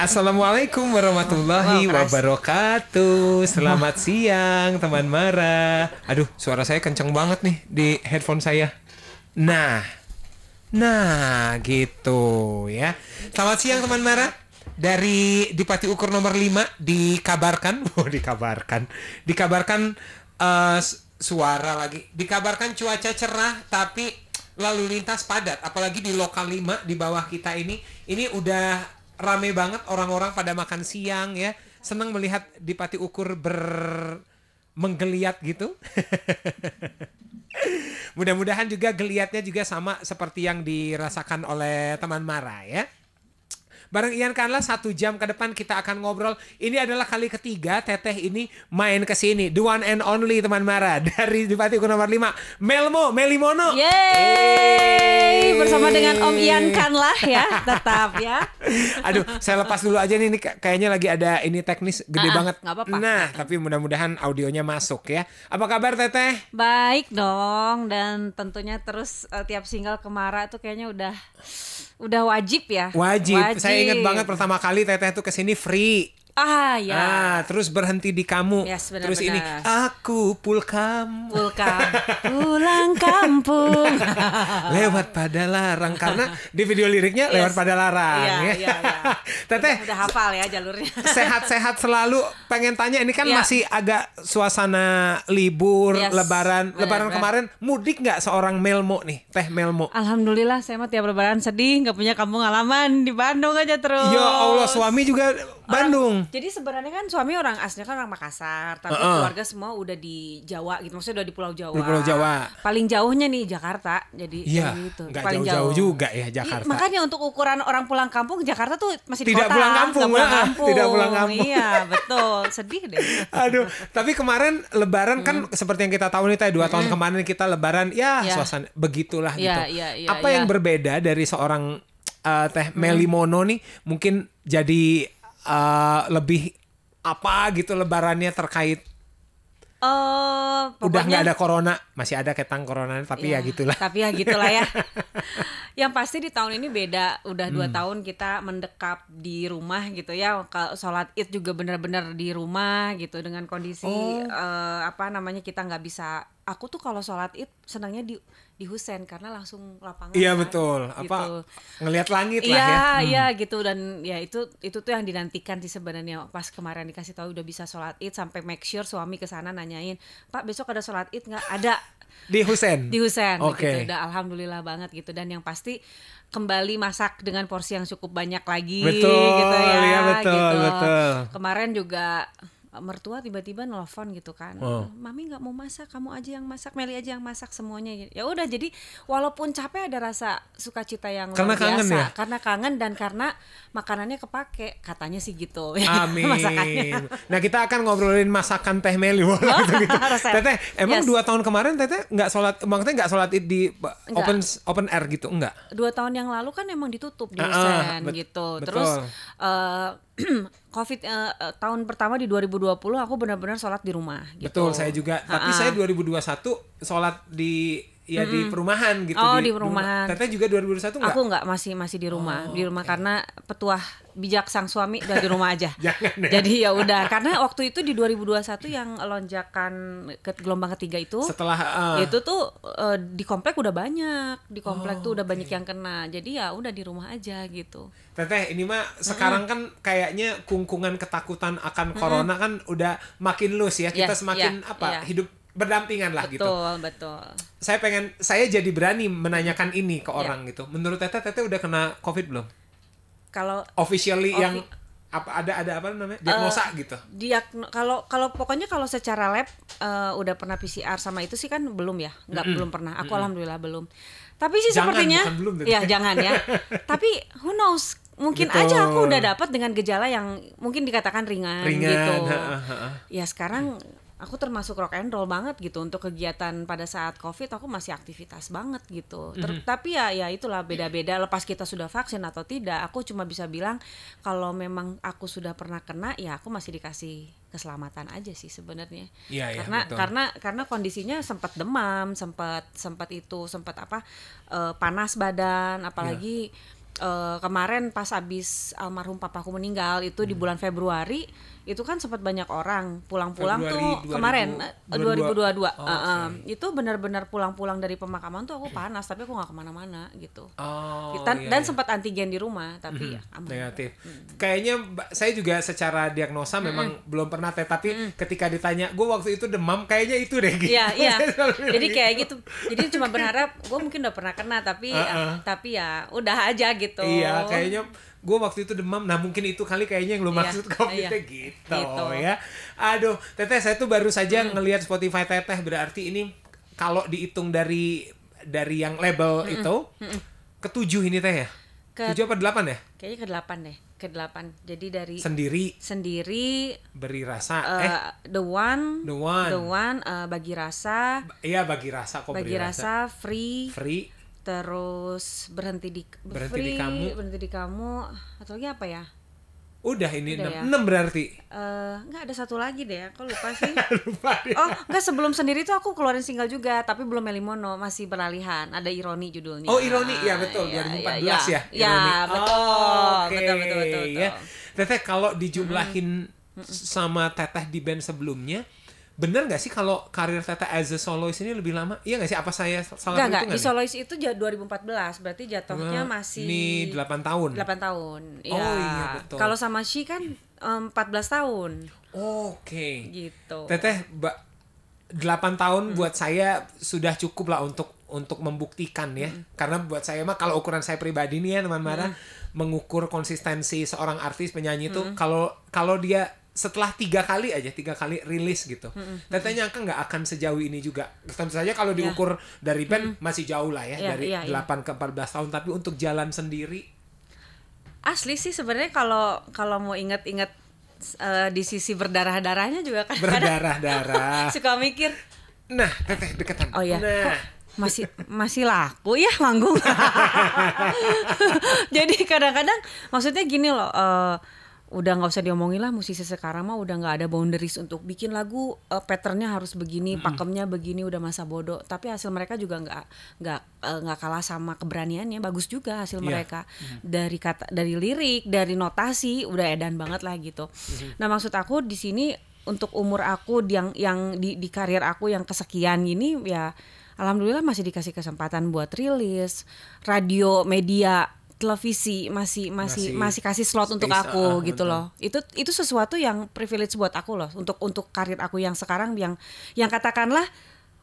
Assalamualaikum warahmatullahi wabarakatuh. Selamat siang teman Mara. Aduh, suara saya kenceng banget nih di headphone saya. Nah. Nah, gitu ya. Selamat siang teman Mara. Dari Dipati Ukur nomor 5 dikabarkan, oh dikabarkan. Dikabarkan uh, suara lagi. Dikabarkan cuaca cerah tapi lalu lintas padat apalagi di lokal 5 di bawah kita ini ini udah rame banget orang-orang pada makan siang ya. Senang melihat Dipati Ukur ber menggeliat gitu. Mudah-mudahan juga geliatnya juga sama seperti yang dirasakan oleh teman Mara ya. Bareng Ian Kanla satu jam ke depan kita akan ngobrol. Ini adalah kali ketiga Teteh ini main ke sini. The one and only teman Mara dari Bupati nomor 5 Melmo Melimono. Yeay. Bersama dengan Om Ian Kanla ya, tetap ya. Aduh, saya lepas dulu aja nih ini kayaknya lagi ada ini teknis gede uh banget. apa -apa. Nah, tapi mudah-mudahan audionya masuk ya. Apa kabar Teteh? Baik dong dan tentunya terus uh, tiap single kemara tuh kayaknya udah udah wajib ya. Wajib. wajib. Saya ingat banget pertama kali Teteh tuh kesini free. Ah ya. Ah terus berhenti di kamu. Yes, benar, terus benar. ini aku pulkam. Pulkam. Pulang kampung. lewat pada larang karena di video liriknya yes. lewat pada larang. Iya, ya. iya, iya. Teteh. Udah, udah hafal ya jalurnya. Sehat-sehat selalu. Pengen tanya ini kan ya. masih agak suasana libur, yes, lebaran. Benar, lebaran benar. kemarin mudik nggak seorang Melmo nih, Teh Melmo? Alhamdulillah saya mah tiap lebaran sedih nggak punya kampung halaman di Bandung aja terus. Ya Allah suami juga Bandung. Orang, jadi sebenarnya kan suami orang aslinya kan orang Makassar, tapi uh -uh. keluarga semua udah di Jawa gitu. Maksudnya udah di Pulau Jawa. Di Pulau Jawa. Paling jauhnya nih Jakarta. Jadi ya, gitu. Gak paling jauh, jauh juga ya iya, Jakarta. Ya, makanya untuk ukuran orang pulang kampung Jakarta tuh masih di tidak kota. Pulang kampung, pulang ah, kampung. Tidak pulang kampung. Iya, betul. Sedih deh. Aduh, tapi kemarin lebaran hmm. kan seperti yang kita tahu nih tadi dua hmm. tahun kemarin kita lebaran ya, ya. suasana begitulah ya, gitu. Ya, ya, Apa ya. yang iya. berbeda dari seorang uh, Teh Melimono hmm. nih mungkin jadi uh, lebih apa gitu lebarannya terkait Uh, eh, pokoknya, udah nggak ada corona masih ada ketang corona tapi ya, ya gitulah tapi ya gitulah ya yang pasti di tahun ini beda udah hmm. dua tahun kita mendekap di rumah gitu ya kalau sholat id juga benar-benar di rumah gitu dengan kondisi oh. uh, apa namanya kita nggak bisa aku tuh kalau sholat id senangnya di di Husen karena langsung lapangan. Iya kan, betul. Gitu. Apa ngelihat langit ya, lah ya. Iya hmm. iya gitu dan ya itu itu tuh yang dinantikan sih sebenarnya pas kemarin dikasih tahu udah bisa sholat id sampai make sure suami kesana nanyain Pak besok ada sholat id nggak? Ada. di Husen. Di Husen. Gitu. Oke. Okay. Gitu. Udah alhamdulillah banget gitu dan yang pasti kembali masak dengan porsi yang cukup banyak lagi. Betul. Gitu ya. ya betul gitu. betul. Kemarin juga Eh, mertua tiba-tiba nelfon gitu kan oh. mami nggak mau masak kamu aja yang masak Meli aja yang masak semuanya gitu. ya udah jadi walaupun capek ada rasa sukacita yang karena luar biasa kangen ya? karena kangen dan karena makanannya kepake katanya sih gitu amin masakannya nah kita akan ngobrolin masakan teh Meli oh, gitu. teteh emang yes. dua tahun kemarin teteh nggak sholat maksudnya nggak sholat di Enggak. open air gitu enggak dua tahun yang lalu kan emang ditutup di uh -uh, gitu betul. terus uh, COVID uh, tahun pertama di 2020 aku benar-benar sholat di rumah. Gitu. Betul, saya juga. Ha -ha. Tapi saya 2021 sholat di ya hmm di perumahan gitu oh di, di perumahan teteh juga 2021 enggak aku enggak masih masih di rumah oh, di rumah okay. karena petuah bijak sang suami udah di rumah aja Jangan, ya. jadi ya udah karena waktu itu di 2021 yang lonjakan ke gelombang ketiga itu setelah uh, itu tuh uh, di komplek udah banyak di komplek oh, tuh udah okay. banyak yang kena jadi ya udah di rumah aja gitu teteh ini mah sekarang hmm kan kayaknya kungkungan ketakutan akan mm-hmm. corona kan udah makin loose ya kita yeah, semakin yeah, apa yeah. hidup berdampingan lah betul, gitu. Betul, betul. Saya pengen saya jadi berani menanyakan mm-hmm. ini ke iya. orang yeah. gitu. Menurut Tete Tete udah kena Covid belum? Kalau officially ofi yang apa ada ada apa namanya? diagnosa uh, gitu. Diagno kalau kalau pokoknya kalau secara lab uh, udah pernah PCR sama itu sih kan belum ya? nggak mm -hmm. belum pernah. Aku mm -hmm. alhamdulillah belum. Tapi sih jangan, sepertinya belum, ya jangan ya. Tapi who knows mungkin gitu. aja aku udah dapat dengan gejala yang mungkin dikatakan ringan, ringan gitu. Ha, ha, ha. Ya sekarang aku termasuk rock and roll banget gitu untuk kegiatan pada saat covid aku masih aktivitas banget gitu mm -hmm. tapi ya ya itulah beda-beda lepas kita sudah vaksin atau tidak aku cuma bisa bilang kalau memang aku sudah pernah kena ya aku masih dikasih keselamatan aja sih sebenarnya ya, ya, karena betul. karena karena kondisinya sempat demam sempat sempat itu sempat apa uh, panas badan apalagi ya. uh, kemarin pas abis almarhum papaku meninggal itu hmm. di mhm. bulan Februari itu kan sempat banyak orang pulang-pulang eh, tuh 2000, kemarin 2022, 2022. Eh, oh, uh, okay. itu benar-benar pulang-pulang dari pemakaman tuh aku panas tapi aku nggak kemana-mana gitu oh, dan, iya, dan iya. sempat antigen di rumah tapi mm -hmm. ya aman negatif mm. kayaknya saya juga secara diagnosa mm -hmm. memang belum pernah teh tapi mm -hmm. ketika ditanya gue waktu itu demam kayaknya itu deh gitu yeah, iya iya jadi kayak gitu. gitu jadi cuma berharap gue mungkin udah pernah kena tapi uh -uh. Ya, tapi ya udah aja gitu iya kayaknya gue waktu itu demam nah mungkin itu kali kayaknya yang lo iya, maksud iya, covidnya iya, gitu, gitu ya aduh teteh saya tuh baru saja hmm. ngelihat Spotify teteh berarti ini kalau dihitung dari dari yang label hmm. itu hmm. ketujuh ini teh ya ke, tujuh apa delapan ya kayaknya ke delapan deh ke delapan jadi dari sendiri sendiri beri rasa uh, eh the one the one the one uh, bagi rasa iya bagi rasa kok bagi beri rasa, rasa free free terus berhenti di berhenti di kamu berhenti di kamu atau lagi apa ya udah ini udah 6, ya? 6 berarti uh, nggak ada satu lagi deh aku lupa sih lupa deh. oh nggak sebelum sendiri tuh aku keluarin single juga tapi belum Melimono masih beralihan ada ironi judulnya oh ironi iya, iya, iya, ya betul ya, 2014 ya ya, ya. ya betul. Oh, okay. betul betul betul betul ya teteh kalau dijumlahin -hmm. sama teteh di band sebelumnya bener nggak sih kalau karir teteh as a soloist ini lebih lama? Iya nggak sih? Apa saya salah gak, gak. Di ya? soloist itu 2014, berarti jatuhnya masih... Ini 8 tahun? 8 tahun, ya. Oh iya. iya betul. Kalau sama Shi kan um, 14 tahun. Oke. Okay. Gitu. Teteh, ba 8 tahun hmm. buat saya sudah cukup lah untuk untuk membuktikan ya. Hmm. Karena buat saya mah kalau ukuran saya pribadi nih ya teman-teman, hmm. mengukur konsistensi seorang artis penyanyi itu hmm. kalau kalau dia setelah tiga kali aja tiga kali rilis gitu mm-hmm. nggak akan sejauh ini juga tentu saja kalau iya. diukur yeah. dari band mm-hmm. masih jauh lah ya yeah, dari yeah, 8 yeah. ke 14 tahun tapi untuk jalan sendiri asli sih sebenarnya kalau kalau mau inget-inget uh, eh, di sisi berdarah darahnya juga kan berdarah darah suka mikir nah teteh deketan oh ya nah masih masih laku ya manggung jadi kadang-kadang maksudnya gini loh uh, udah nggak usah diomongin lah musisi sekarang mah udah nggak ada boundaries untuk bikin lagu uh, patternnya harus begini pakemnya begini udah masa bodoh tapi hasil mereka juga nggak nggak eh, nggak uh, kalah sama keberaniannya bagus juga hasil yeah. mereka dari kata dari lirik dari notasi udah edan banget lah gitu nah maksud aku di sini untuk umur aku yang yang di di karir aku yang kesekian ini ya alhamdulillah masih dikasih kesempatan buat rilis radio media televisi masih masih masih, masih kasih slot untuk ah, aku uh, gitu loh. Itu itu sesuatu yang privilege buat aku loh untuk untuk karir aku yang sekarang yang yang katakanlah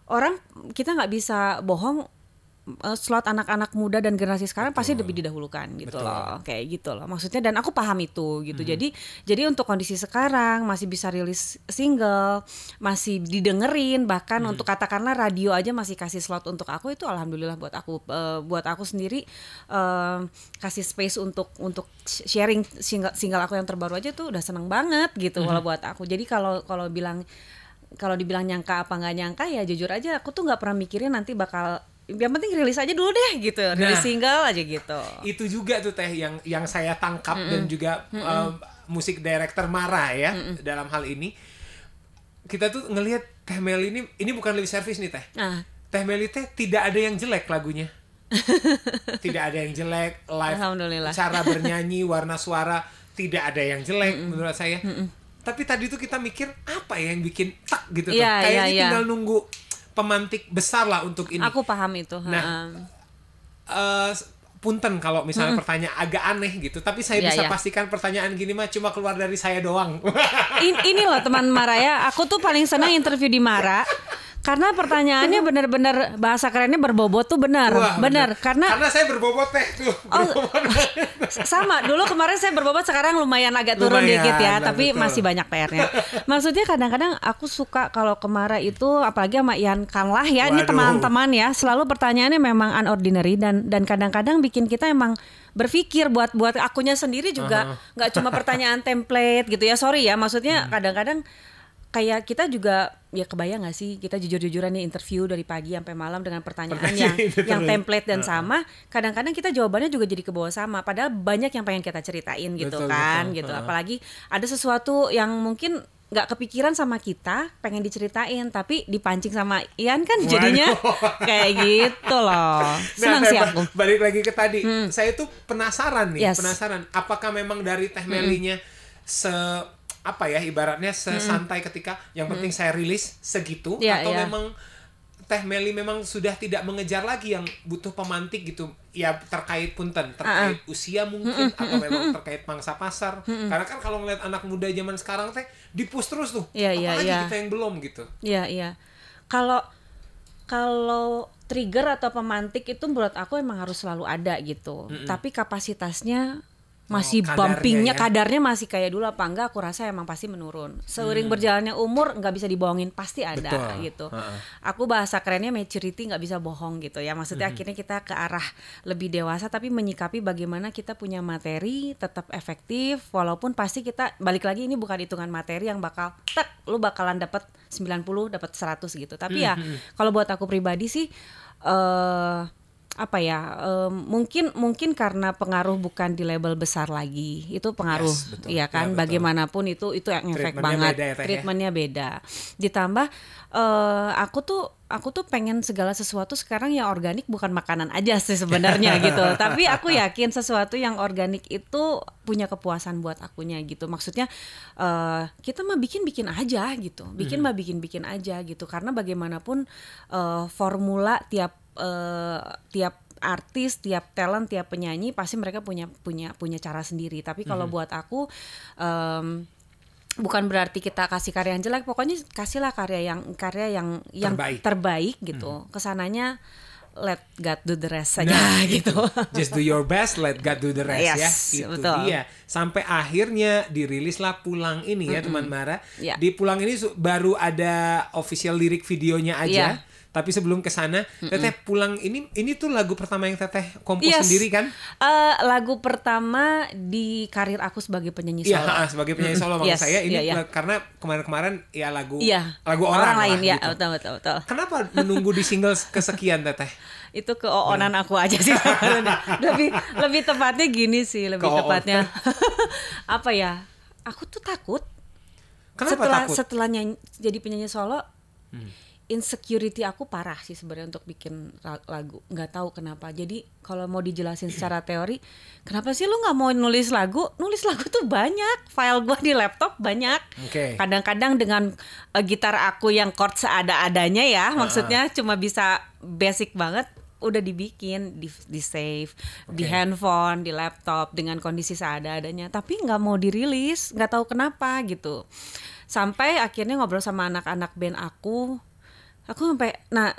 orang kita nggak bisa bohong Eh, slot anak-anak muda dan generasi sekarang Betul. pasti lebih didahulukan gitu Betul. loh kayak gitu loh maksudnya dan aku paham itu gitu hmm. jadi jadi untuk kondisi sekarang masih bisa rilis single masih didengerin bahkan hmm. untuk katakanlah radio aja masih kasih slot untuk aku itu alhamdulillah buat aku uh, buat aku sendiri uh, kasih space untuk untuk sharing single single aku yang terbaru aja tuh udah seneng banget gitu hmm. buat aku jadi kalau kalau bilang kalau dibilang nyangka apa nggak nyangka ya jujur aja aku tuh nggak pernah mikirin nanti bakal yang penting rilis aja dulu deh gitu rilis nah, single aja gitu itu juga tuh teh yang yang saya tangkap mm -mm. dan juga mm -mm. Um, musik director marah ya mm -mm. dalam hal ini kita tuh ngelihat teh Mel ini ini bukan live service nih teh ah. teh Mel teh tidak ada yang jelek lagunya tidak ada yang jelek live cara bernyanyi warna suara tidak ada yang jelek mm -mm. menurut saya mm -mm. tapi tadi tuh kita mikir apa ya yang bikin tak gitu yeah, tuh iya, kayaknya yeah, yeah. tinggal nunggu pemantik besar lah untuk ini. Aku paham itu. Nah, uh, punten kalau misalnya hmm. pertanyaan agak aneh gitu tapi saya yeah, bisa yeah. pastikan pertanyaan gini mah cuma keluar dari saya doang In, ini loh teman Mara ya aku tuh paling senang interview di Mara karena pertanyaannya benar-benar bahasa kerennya berbobot tuh benar. benar. Karena Karena saya berbobot teh tuh. Oh, sama. Dulu kemarin saya berbobot, sekarang lumayan agak turun lumayan, dikit ya, tapi betul. masih banyak PR-nya. Maksudnya kadang-kadang aku suka kalau kemarin itu apalagi sama Ian Kanlah ya, Waduh. ini teman-teman ya, selalu pertanyaannya memang unordinary dan dan kadang-kadang bikin kita emang berpikir buat buat akunya sendiri juga nggak uh -huh. cuma pertanyaan template gitu ya sorry ya maksudnya hmm. kadang-kadang hmm. kayak kita juga ya kebayang gak sih kita jujur-jujuran nih interview dari pagi sampai malam dengan pertanyaan yang yang template dan sama kadang-kadang kita jawabannya juga jadi ke sama padahal banyak yang pengen kita ceritain gitu kan gitu apalagi ada sesuatu yang mungkin nggak kepikiran sama kita pengen diceritain tapi dipancing sama Ian kan jadinya Waduh. kayak gitu loh nah, senang nah, sih aku balik lagi ke tadi hmm. saya tuh penasaran nih yes. penasaran apakah memang dari teh hmm. melinya hmm. se apa ya ibaratnya sesantai hmm. ketika yang hmm. penting hmm. saya rilis segitu ya, atau ya. memang Teh Meli memang sudah tidak mengejar lagi yang butuh pemantik gitu ya terkait punten terkait uh -uh. usia mungkin uh -uh. atau memang terkait mangsa pasar uh -uh. karena kan kalau ngeliat anak muda zaman sekarang teh dipus terus tuh apa ya, ya lagi ya. kita yang belum gitu ya iya kalau kalau trigger atau pemantik itu menurut aku emang harus selalu ada gitu uh -uh. tapi kapasitasnya masih oh, bumpingnya ya. kadarnya masih kayak dulu apa enggak aku rasa emang pasti menurun seiring hmm. berjalannya umur nggak bisa dibohongin pasti ada Betul. gitu uh-uh. aku bahasa kerennya maturity nggak bisa bohong gitu ya maksudnya hmm. akhirnya kita ke arah lebih dewasa tapi menyikapi bagaimana kita punya materi tetap efektif walaupun pasti kita balik lagi ini bukan hitungan materi yang bakal tek lu bakalan dapat 90 dapat 100 gitu tapi hmm. ya hmm, hmm. kalau buat aku pribadi sih eh uh, apa ya um, mungkin mungkin karena pengaruh bukan di label besar lagi itu pengaruh yes, iya ya kan ya, betul. bagaimanapun itu itu yang efek banget ya, ya, treatmentnya beda ditambah uh, aku tuh aku tuh pengen segala sesuatu sekarang yang organik bukan makanan aja sih sebenarnya gitu tapi aku yakin sesuatu yang organik itu punya kepuasan buat akunya gitu maksudnya uh, kita mah bikin bikin aja gitu bikin hmm. mah bikin bikin aja gitu karena bagaimanapun uh, formula tiap uh, tiap artis, tiap talent, tiap penyanyi pasti mereka punya punya punya cara sendiri. Tapi kalau -hmm. buat aku um, bukan berarti kita kasih karya yang jelek, pokoknya kasihlah karya yang karya yang yang terbaik, terbaik gitu. -hmm. Kesananya let God do the rest saja nah, gitu. Just do your best, let God do the rest ya, yes, ya. Itu betul. dia. Sampai akhirnya dirilislah Pulang ini ya, mm -hmm. teman mhm. Mara. Yeah. Di Pulang ini baru ada official lirik videonya aja. Yeah tapi sebelum ke sana, mm -mm. Teteh pulang ini ini tuh lagu pertama yang Teteh kompos yes. sendiri kan? Uh, lagu pertama di karir aku sebagai penyanyi iya, solo. Iya, sebagai penyanyi solo mm -hmm. maksud yes. saya ini yeah, yeah. karena kemarin-kemarin ya lagu yeah. lagu orang, orang lain lah, ya, gitu. betul betul betul. Kenapa menunggu di single kesekian Teteh? itu ke oonan aku aja sih lebih lebih tepatnya gini sih lebih tepatnya apa ya aku tuh takut Kenapa setelah takut? setelah nyanyi, jadi penyanyi solo hmm insecurity aku parah sih sebenarnya untuk bikin lagu nggak tahu kenapa jadi kalau mau dijelasin secara teori kenapa sih lu nggak mau nulis lagu nulis lagu tuh banyak file gua di laptop banyak kadang kadang-kadang dengan uh, gitar aku yang chord seada-adanya ya maksudnya uh. cuma bisa basic banget udah dibikin di, di save okay. di handphone di laptop dengan kondisi seada-adanya tapi nggak mau dirilis nggak tahu kenapa gitu sampai akhirnya ngobrol sama anak-anak band aku aku sampai nah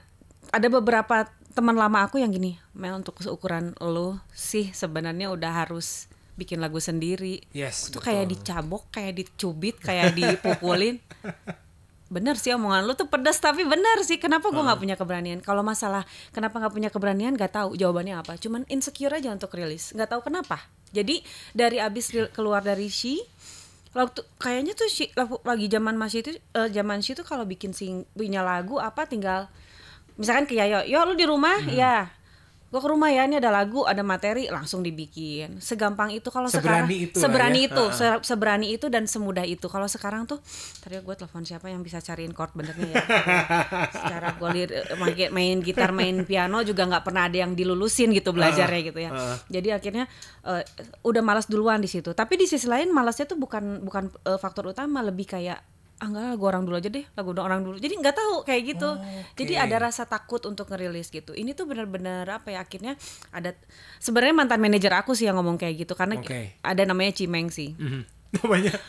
ada beberapa teman lama aku yang gini Mel untuk seukuran lo sih sebenarnya udah harus bikin lagu sendiri yes, itu kayak dicabok kayak dicubit kayak dipukulin bener sih omongan lu tuh pedas tapi bener sih kenapa gue nggak uh. punya keberanian kalau masalah kenapa nggak punya keberanian Gak tahu jawabannya apa cuman insecure aja untuk rilis nggak tahu kenapa jadi dari abis keluar dari she waktu kayaknya tuh si, lagi zaman masih eh, itu uh, zaman sih tuh kalau bikin sing punya lagu apa tinggal misalkan ke Yayo, yo lu di rumah, hmm. ya gue ke rumah ya ini ada lagu ada materi langsung dibikin segampang itu kalau sekarang itu ya. seberani ya. itu se seberani itu dan semudah itu kalau sekarang tuh tadi gue telepon siapa yang bisa cariin chord benernya ya secara gue main gitar main piano juga nggak pernah ada yang dilulusin gitu belajarnya gitu ya jadi akhirnya uh, udah malas duluan di situ tapi di sisi lain malasnya tuh bukan bukan uh, faktor utama lebih kayak ah enggak lagu orang dulu aja deh lagu orang dulu jadi nggak tahu kayak gitu oh, okay. jadi ada rasa takut untuk ngerilis gitu ini tuh benar-benar apa ya akhirnya ada sebenarnya mantan manajer aku sih yang ngomong kayak gitu karena okay. ada namanya Cimeng sih mm -hmm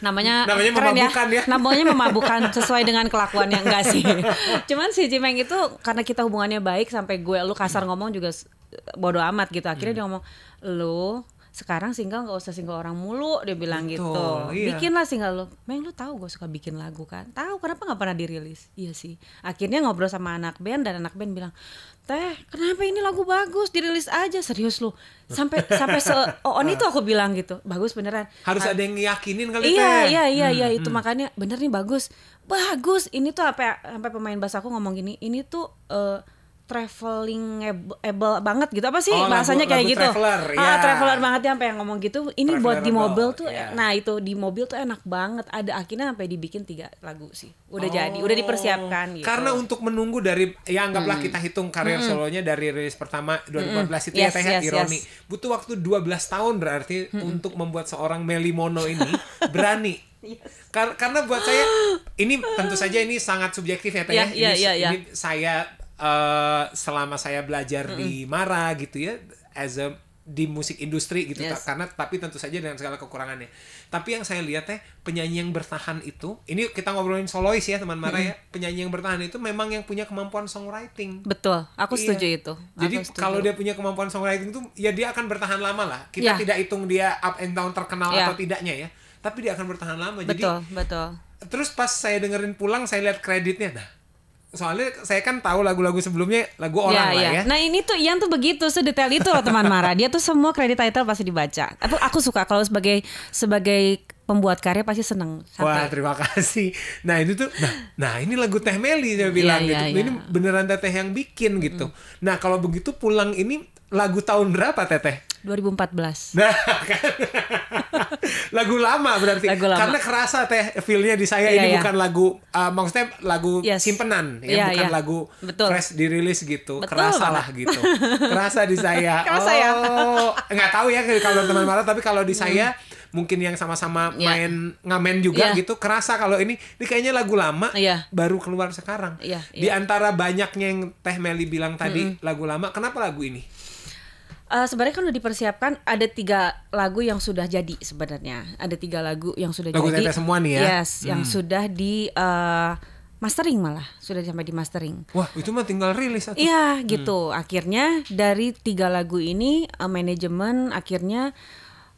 namanya namanya namanya keren ya. memabukan ya. ya namanya memabukan sesuai dengan kelakuan yang enggak sih cuman si Cimeng itu karena kita hubungannya baik sampai gue lu kasar ngomong juga bodoh amat gitu akhirnya hmm. dia ngomong lu sekarang single nggak usah single orang mulu dia bilang gitu. Betul, gitu iya. bikinlah single lo main lu tahu gue suka bikin lagu kan tahu kenapa nggak pernah dirilis iya sih akhirnya ngobrol sama anak band dan anak band bilang teh kenapa ini lagu bagus dirilis aja serius lu sampai sampai se on oh, oh, itu aku bilang gitu bagus beneran harus ada yang yakinin kali iya teh. iya iya, iya hmm, iya itu hmm. makanya bener nih bagus bagus ini tuh apa sampai pemain bass aku ngomong gini ini tuh uh, traveling able banget gitu apa sih oh, bahasanya lagu, kayak lagu gitu traveler, ah, ya. traveler banget ya sampai yang ngomong gitu ini traveler buat di mobil tuh yeah. nah itu di mobil tuh enak banget ada akhirnya sampai dibikin tiga lagu sih udah oh, jadi udah dipersiapkan gitu karena untuk menunggu dari ya anggaplah hmm. kita hitung karir hmm. solonya dari rilis pertama 2014 hmm. itu ya, yes, ya yes, ironi yes. butuh waktu 12 tahun berarti hmm. untuk membuat seorang Mono ini berani Yes. Kar karena buat saya ini tentu saja ini sangat subjektif ya teh. Yeah, yeah, ya, ini, yeah, ya. ini saya Eh, selama saya belajar mm -hmm. di Mara gitu ya as a di musik industri gitu yes. karena tapi tentu saja dengan segala kekurangannya tapi yang saya lihat teh ya, penyanyi yang bertahan itu ini kita ngobrolin solois ya teman Mara hmm. ya penyanyi yang bertahan itu memang yang punya kemampuan songwriting betul aku iya. setuju itu jadi setuju. kalau dia punya kemampuan songwriting itu ya dia akan bertahan lama lah kita yeah. tidak hitung dia up and down terkenal yeah. atau tidaknya ya tapi dia akan bertahan lama betul jadi, betul terus pas saya dengerin pulang saya lihat kreditnya nah soalnya saya kan tahu lagu-lagu sebelumnya lagu iya, orang ya, lah ya. ya. Nah ini tuh Ian tuh begitu sedetail itu loh teman Mara. Dia tuh semua kredit title pasti dibaca. aku aku suka kalau sebagai sebagai pembuat karya pasti seneng. Sampai... Wah terima kasih. Nah ini tuh, nah, nah ini lagu Teh Meli saya bilang yeah, gitu. Yeah, iya. ini yeah. beneran Teteh yang bikin gitu. Mm Nah kalau begitu pulang ini lagu tahun berapa Teteh? 2014. Nah, kan. lagu lama berarti. Lagu lama. Karena kerasa teh feelnya di saya yeah, ini yeah. bukan lagu uh, maksudnya lagu yes. simpenan ya yeah, bukan yeah. lagu Betul. fresh dirilis gitu. Betul, kerasa lah gitu. kerasa di saya. kerasa ya. oh, ya. nggak tahu ya kalau teman teman tapi kalau di saya Mm mungkin yang sama-sama yeah. main ngamen juga yeah. gitu kerasa kalau ini ini kayaknya lagu lama yeah. baru keluar sekarang yeah, yeah. di iya. antara banyaknya yang Teh Meli bilang tadi mm -hmm. lagu lama kenapa lagu ini Uh, sebenarnya kan udah dipersiapkan ada tiga lagu yang sudah jadi sebenarnya ada tiga lagu yang sudah lagu jadi semua nih ya yes hmm. yang sudah di uh, mastering malah sudah sampai di mastering. Wah itu mah tinggal rilis atau? Iya hmm. gitu. Hmm. Akhirnya dari tiga lagu ini uh, manajemen akhirnya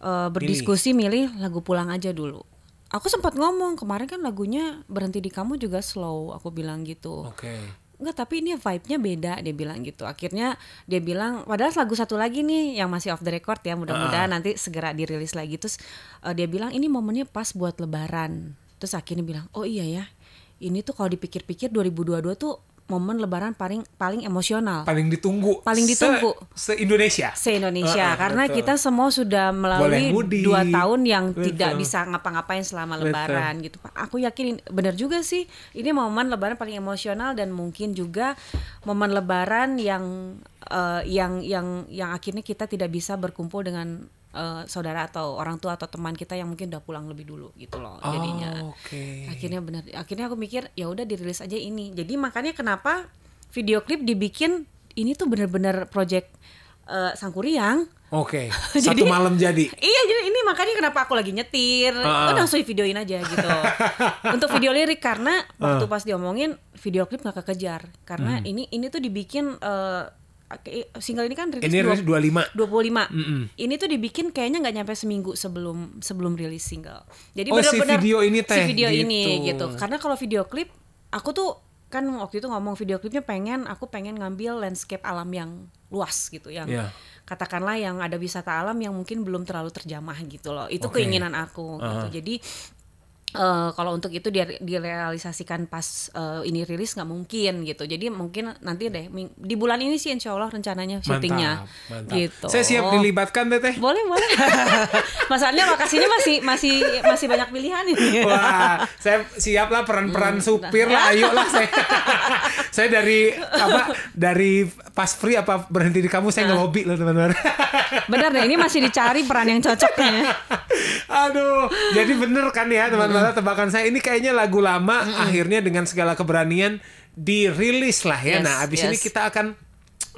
uh, berdiskusi milih. milih lagu pulang aja dulu aku sempat ngomong kemarin kan lagunya berhenti di kamu juga slow aku bilang gitu oke okay. Enggak, tapi ini vibe-nya beda dia bilang gitu. Akhirnya dia bilang padahal lagu satu lagi nih yang masih off the record ya, mudah-mudahan uh. nanti segera dirilis lagi. Terus uh, dia bilang ini momennya pas buat lebaran. Terus akhirnya bilang, "Oh iya ya. Ini tuh kalau dipikir-pikir 2022 tuh momen lebaran paling paling emosional. Paling ditunggu. Paling ditunggu. Se, Indonesia. Se Indonesia uh, ah, uh, ah, karena betul. kita semua sudah melalui dua tahun yang betul. tidak bisa ngapa-ngapain selama betul. lebaran gitu. Aku yakin benar juga sih ini momen lebaran paling emosional dan mungkin juga momen lebaran yang uh, yang yang yang akhirnya kita tidak bisa berkumpul dengan uh, saudara atau orang tua atau teman kita yang mungkin udah pulang lebih dulu gitu loh oh, jadinya oh, okay. akhirnya bener akhirnya aku mikir ya udah dirilis aja ini jadi makanya kenapa video klip dibikin ini tuh bener-bener project uh, eh, sangkuriang Oke, okay. satu jadi, malam jadi. Iya, jadi ini makanya kenapa aku lagi nyetir, uh, uh. langsung videoin aja gitu. Untuk video lirik karena waktu ah. pas diomongin video klip nggak kekejar, karena hmm. ini ini tuh dibikin uh, single ini kan rilis ini rilis 25 25 mm -mm. ini tuh dibikin kayaknya nggak nyampe seminggu sebelum sebelum rilis single jadi oh, benar-benar si video ini teh si video gitu. ini gitu karena kalau video klip aku tuh kan waktu itu ngomong video klipnya pengen aku pengen ngambil landscape alam yang luas gitu yang yeah. katakanlah yang ada wisata alam yang mungkin belum terlalu terjamah gitu loh itu okay. keinginan aku uh -huh. gitu jadi Uh, kalau untuk itu dia direalisasikan pas uh, ini rilis nggak mungkin gitu. Jadi mungkin nanti deh di bulan ini sih Insyaallah rencananya syutingnya. Mantap, mantap. Gitu. Saya siap dilibatkan deh teh. Boleh boleh. Mas lokasinya makasihnya masih masih masih banyak pilihan ini. Wah, saya siaplah peran-peran hmm, supir nah. lah. Ayo saya. saya dari apa dari pas free apa berhenti di kamu saya nah. ngelobi loh teman-teman. Benar deh ini masih dicari peran yang cocoknya. Aduh, jadi bener kan ya teman-teman ternyata tebakan saya ini kayaknya lagu lama mm akhirnya dengan segala keberanian dirilis lah ya. Yes, nah, abis yes. ini kita akan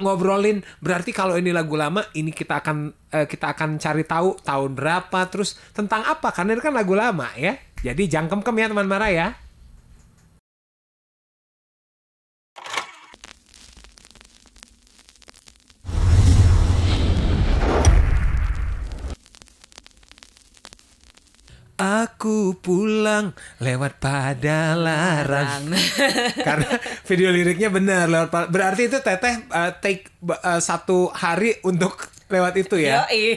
ngobrolin berarti kalau ini lagu lama ini kita akan eh, kita akan cari tahu tahun berapa terus tentang apa karena ini kan lagu lama ya. Jadi jangkem-kem ya teman teman ya. pulang lewat pada larang. Karena video liriknya benar lewat pada, berarti itu teteh uh, take uh, satu hari untuk lewat itu ya. Yoi.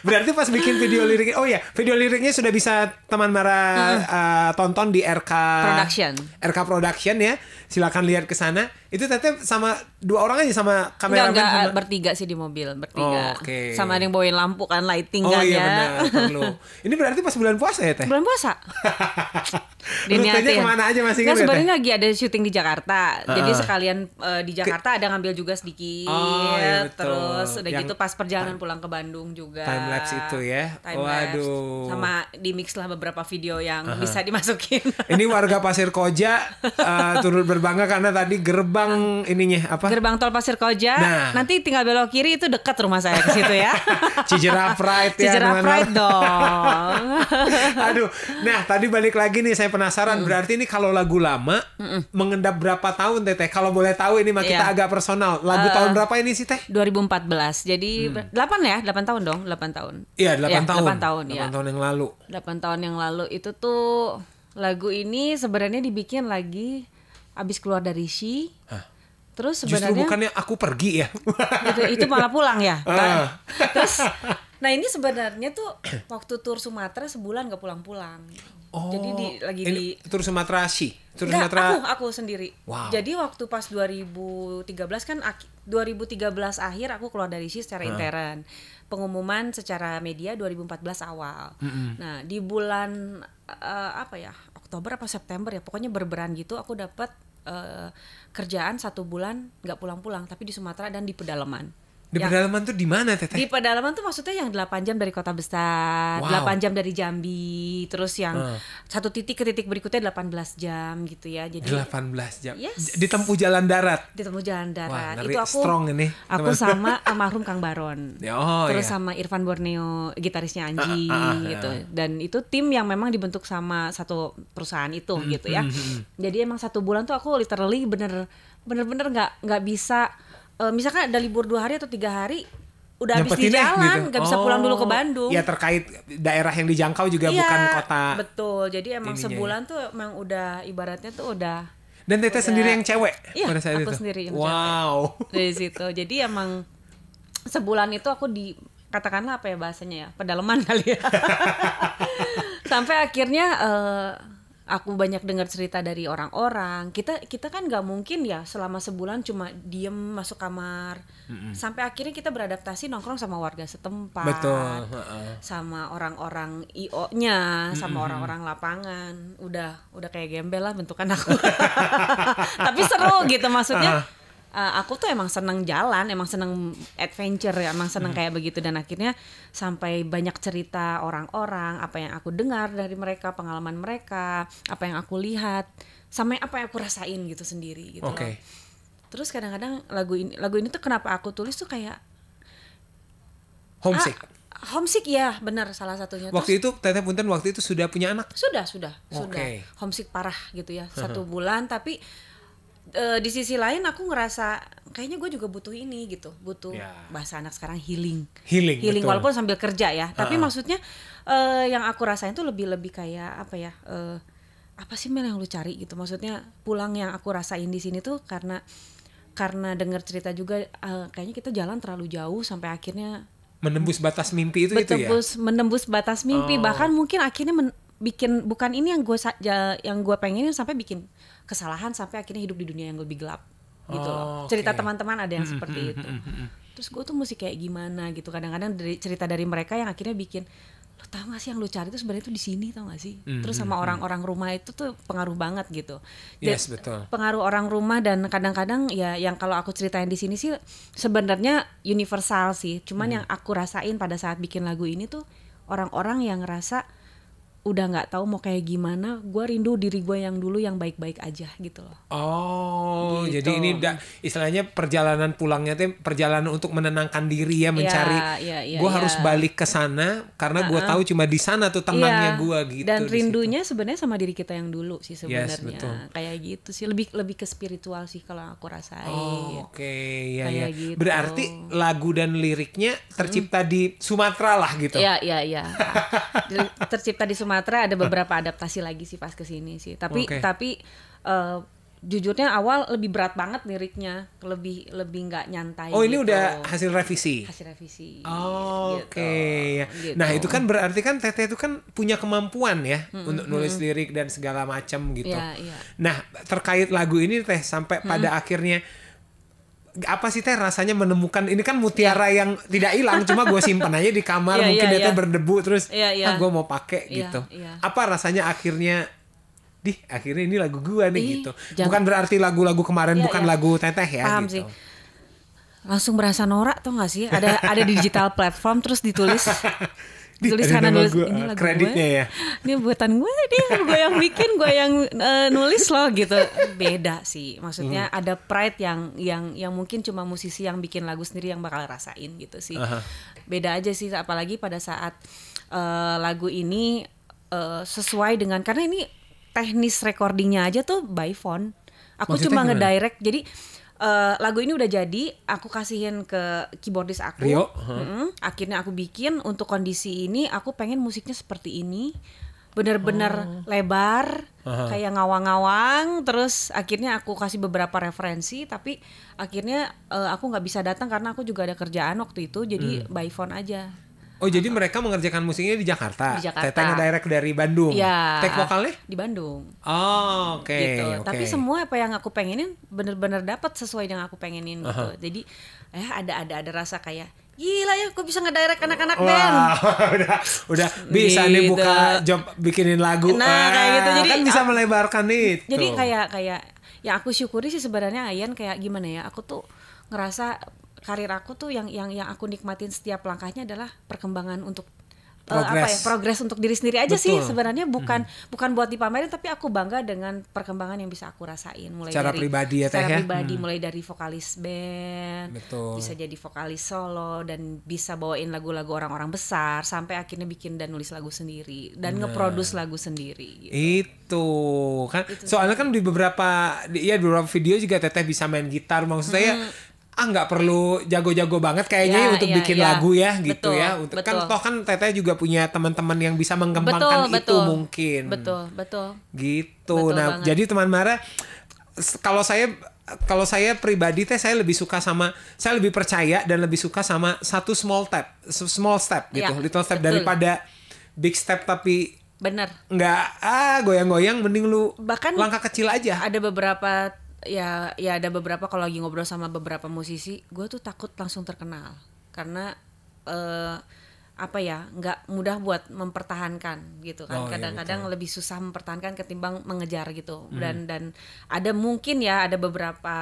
Berarti pas bikin video liriknya, oh ya, video liriknya sudah bisa teman Mara hmm. uh, tonton di RK Production. RK Production ya. Silakan lihat ke sana. Itu teteh sama dua orang aja sama kameramen enggak, enggak, sama... bertiga sih di mobil, bertiga. Oh, okay. Sama yang bawain lampu kan, lighting oh, kan iya, ya. Oh iya perlu. Ini berarti pas bulan puasa ya, Teh? Bulan puasa. Rutenya kemana aja masih ingat nah, sebenarnya lagi ada syuting di Jakarta. Uh, Jadi sekalian uh, di Jakarta ada ngambil juga sedikit. Oh, iya, betul. Terus udah gitu yang, gitu pas perjalanan pulang ke Bandung juga. Time lapse itu ya. Time Waduh. Sama di mix lah beberapa video yang uh -huh. bisa dimasukin. Ini warga Pasir Koja uh, turut berbangga karena tadi gerbang gerbang ininya apa? Gerbang tol Pasir Koja. Nah. Nanti tinggal belok kiri itu dekat rumah saya ke situ ya. Cijera Pride ya. Cijera Pride dong. Aduh. Nah, tadi balik lagi nih saya penasaran. Mm. Berarti ini kalau lagu lama mm -mm. mengendap berapa tahun Teteh? Kalau boleh tahu ini mah iya. kita yeah. agak personal. Lagu uh, tahun berapa ini sih Teh? 2014. Jadi hmm. 8 ya, 8 tahun dong, 8 tahun. Iya, 8 ya, tahun. 8 tahun 8 ya. tahun yang lalu. 8 tahun yang lalu itu tuh lagu ini sebenarnya dibikin lagi abis keluar dari Shi terus sebenarnya justru bukannya aku pergi ya gitu, itu malah pulang ya kan? ah. terus nah ini sebenarnya tuh waktu tur Sumatera sebulan gak pulang-pulang Oh, jadi di, oh. lagi ini, di tur Sumatera si, tur enggak, Sumatera. Aku aku sendiri. Wow. Jadi waktu pas 2013 kan 2013 akhir aku keluar dari si secara hmm. intern. Pengumuman secara media 2014 awal. Mm -hmm. Nah, di bulan uh, apa ya? Oktober apa September ya pokoknya berberan gitu aku dapat uh, kerjaan satu bulan nggak pulang-pulang tapi di Sumatera dan di pedalaman di ya. pedalaman tuh di mana Teteh? Di pedalaman tuh maksudnya yang 8 jam dari kota besar, wow. 8 jam dari Jambi, terus yang uh. satu titik ke titik berikutnya 18 jam gitu ya. Jadi 18 jam. Yes. Ditempuh jalan darat. Ditempuh jalan darat. Wah, Itu aku strong ini. Aku teman. sama almarhum Kang Baron. Ya, oh, terus iya. sama Irfan Borneo, gitarisnya ah, Anji uh, uh, uh, gitu. Ya. Dan itu tim yang memang dibentuk sama satu perusahaan itu mm, gitu ya. Mm, mm, Jadi emang satu bulan tuh aku literally bener bener-bener nggak nggak bisa uh, misalkan ada libur dua hari atau tiga hari udah habis di gitu. jalan nggak gitu. bisa oh, pulang dulu ke oh, Bandung ya terkait daerah yang dijangkau juga iya, bukan kota betul jadi emang ininya. Ya. sebulan tuh emang udah ibaratnya tuh udah dan Tete sendiri yang cewek iya pada saat aku itu. sendiri yang wow cewek. dari situ jadi emang sebulan itu aku di katakanlah apa ya bahasanya ya pedalaman kali ya sampai akhirnya uh, aku banyak dengar cerita dari orang-orang kita kita kan nggak mungkin ya selama sebulan cuma diem masuk kamar mm-hmm. sampai akhirnya kita beradaptasi nongkrong sama warga setempat Betul. sama orang-orang io nya sama mm-hmm. orang-orang lapangan udah udah kayak gembel lah bentukan aku tapi seru gitu maksudnya uh-huh uh, aku tuh emang seneng jalan, emang seneng adventure, ya, emang seneng hmm. kayak begitu dan akhirnya sampai banyak cerita orang-orang, apa yang aku dengar dari mereka, pengalaman mereka, apa yang aku lihat, sampai apa yang aku rasain gitu sendiri gitu. Oke. Okay. Terus kadang-kadang lagu ini lagu ini tuh kenapa aku tulis tuh kayak homesick. Ah, homesick ya benar salah satunya waktu Terus, itu teteh punten waktu itu sudah punya anak sudah sudah okay. sudah homesick parah gitu ya satu bulan tapi uh, di sisi lain aku ngerasa kayaknya gue juga butuh ini gitu butuh yeah. bahasa anak sekarang healing healing healing walaupun sambil kerja ya uh -uh. tapi maksudnya uh, yang aku rasain tuh lebih lebih kayak apa ya uh, apa sih Mel yang lu cari gitu maksudnya pulang yang aku rasain di sini tuh karena karena dengar cerita juga uh, kayaknya kita jalan terlalu jauh sampai akhirnya menembus batas mimpi itu Betembus, gitu ya menembus batas mimpi oh. bahkan mungkin akhirnya men bikin bukan ini yang gue yang gue pengen sampai bikin kesalahan sampai akhirnya hidup di dunia yang lebih gelap gitu oh, loh. Cerita teman-teman ada yang seperti itu. Terus gue tuh mesti kayak gimana gitu. Kadang-kadang dari cerita dari mereka yang akhirnya bikin lo tau gak sih yang lo cari itu sebenarnya tuh di sini tau gak sih? Terus sama orang-orang rumah itu tuh pengaruh banget gitu. Yes, betul. Pengaruh orang rumah dan kadang-kadang ya yang kalau aku ceritain di sini sih sebenarnya universal sih. Cuman mm. yang aku rasain pada saat bikin lagu ini tuh orang-orang yang ngerasa udah nggak tahu mau kayak gimana gue rindu diri gue yang dulu yang baik-baik aja gitu loh oh gitu. jadi ini udah istilahnya perjalanan pulangnya tuh, perjalanan untuk menenangkan diri ya mencari yeah, yeah, yeah, gue yeah. harus balik ke sana karena gue uh -huh. tahu cuma di sana tuh tenangnya yeah. gue gitu dan rindunya sebenarnya sama diri kita yang dulu sih sebenarnya yes, betul. kayak gitu sih lebih lebih ke spiritual sih kalau aku rasain oh, oke okay. Iya, ya yeah. gitu. berarti lagu dan liriknya tercipta hmm. di Sumatera lah gitu ya ya ya tercipta di Sumatera Sumatera ada beberapa adaptasi lagi sih pas kesini sih. Tapi okay. tapi uh, jujurnya awal lebih berat banget liriknya, lebih lebih nggak nyantai. Oh gitu. ini udah hasil revisi. Hasil revisi. Oh, gitu. Oke. Okay. Gitu. Nah itu kan berarti kan Teteh itu kan punya kemampuan ya hmm, untuk nulis hmm. lirik dan segala macam gitu. Iya, iya. Nah terkait lagu ini Teh sampai hmm. pada akhirnya apa sih teh rasanya menemukan ini kan mutiara yeah. yang tidak hilang cuma gue simpan aja di kamar yeah, mungkin yeah, dia yeah. Iya. berdebu terus yeah, yeah. ah gue mau pakai iya, yeah, gitu yeah. apa rasanya akhirnya di akhirnya ini lagu gue nih Ih, gitu jangan. bukan berarti lagu-lagu kemarin yeah, bukan yeah. lagu teteh ya Paham gitu sih. langsung berasa norak tuh gak sih ada ada digital platform terus ditulis tulis kanan nulis gua, ini lagu kreditnya gue, ya ini buatan gue ini gue yang bikin gue yang uh, nulis loh gitu beda sih maksudnya hmm. ada pride yang yang yang mungkin cuma musisi yang bikin lagu sendiri yang bakal rasain gitu sih uh -huh. beda aja sih apalagi pada saat uh, lagu ini uh, sesuai dengan karena ini teknis recordingnya aja tuh by phone aku Maksudnya cuma ngedirect jadi uh, lagu ini udah jadi, aku kasihin ke keyboardis aku. Rio. -hmm. Akhirnya aku bikin untuk kondisi ini, aku pengen musiknya seperti ini bener-bener oh. lebar Aha. kayak ngawang-ngawang terus akhirnya aku kasih beberapa referensi tapi akhirnya uh, aku nggak bisa datang karena aku juga ada kerjaan waktu itu jadi hmm. by phone aja Oh jadi mereka mengerjakan musiknya di Jakarta. Di Jakarta. direct dari Bandung. Ya. Tek vokalnya? Di Bandung. Oh oke. Okay, gitu. Okay. Tapi semua apa yang aku pengenin bener-bener dapat sesuai dengan aku pengenin gitu. Uh -huh. Jadi eh ada ada ada rasa kayak gila ya aku bisa ngedirect anak-anak band udah udah bisa nih gitu. buka job bikinin lagu nah ah, kayak gitu jadi kan bisa melebarkan nih jadi kayak kayak yang aku syukuri sih sebenarnya Ayan kayak gimana ya aku tuh ngerasa karir aku tuh yang yang yang aku nikmatin setiap langkahnya adalah perkembangan untuk Uh, apa ya progres untuk diri sendiri aja Betul. sih sebenarnya bukan mm. bukan buat dipamerin tapi aku bangga dengan perkembangan yang bisa aku rasain mulai secara dari pribadi ya secara ya? pribadi hmm. mulai dari vokalis band Betul. bisa jadi vokalis solo dan bisa bawain lagu-lagu orang-orang besar sampai akhirnya bikin dan nulis lagu sendiri dan nah. ngeproduce lagu sendiri gitu. itu kan itu. soalnya kan di beberapa di, ya di beberapa video juga teteh bisa main gitar maksudnya hmm ah nggak perlu jago-jago banget kayaknya ya, ya, untuk ya, bikin ya. lagu ya gitu ya untuk kan betul. kan toh kan teteh juga punya teman-teman yang bisa mengembangkan betul, itu betul. mungkin betul betul gitu betul nah banget. jadi teman Mara kalau saya kalau saya pribadi teh saya lebih suka sama saya lebih percaya dan lebih suka sama satu small step small step ya, gitu little step betul. daripada big step tapi bener nggak ah goyang-goyang mending lu bahkan langkah kecil aja ada beberapa ya ya ada beberapa kalau lagi ngobrol sama beberapa musisi gue tuh takut langsung terkenal karena uh, apa ya nggak mudah buat mempertahankan gitu kan oh, iya, kadang-kadang oh, lebih susah mempertahankan ketimbang mengejar gitu hmm. dan dan ada mungkin ya ada beberapa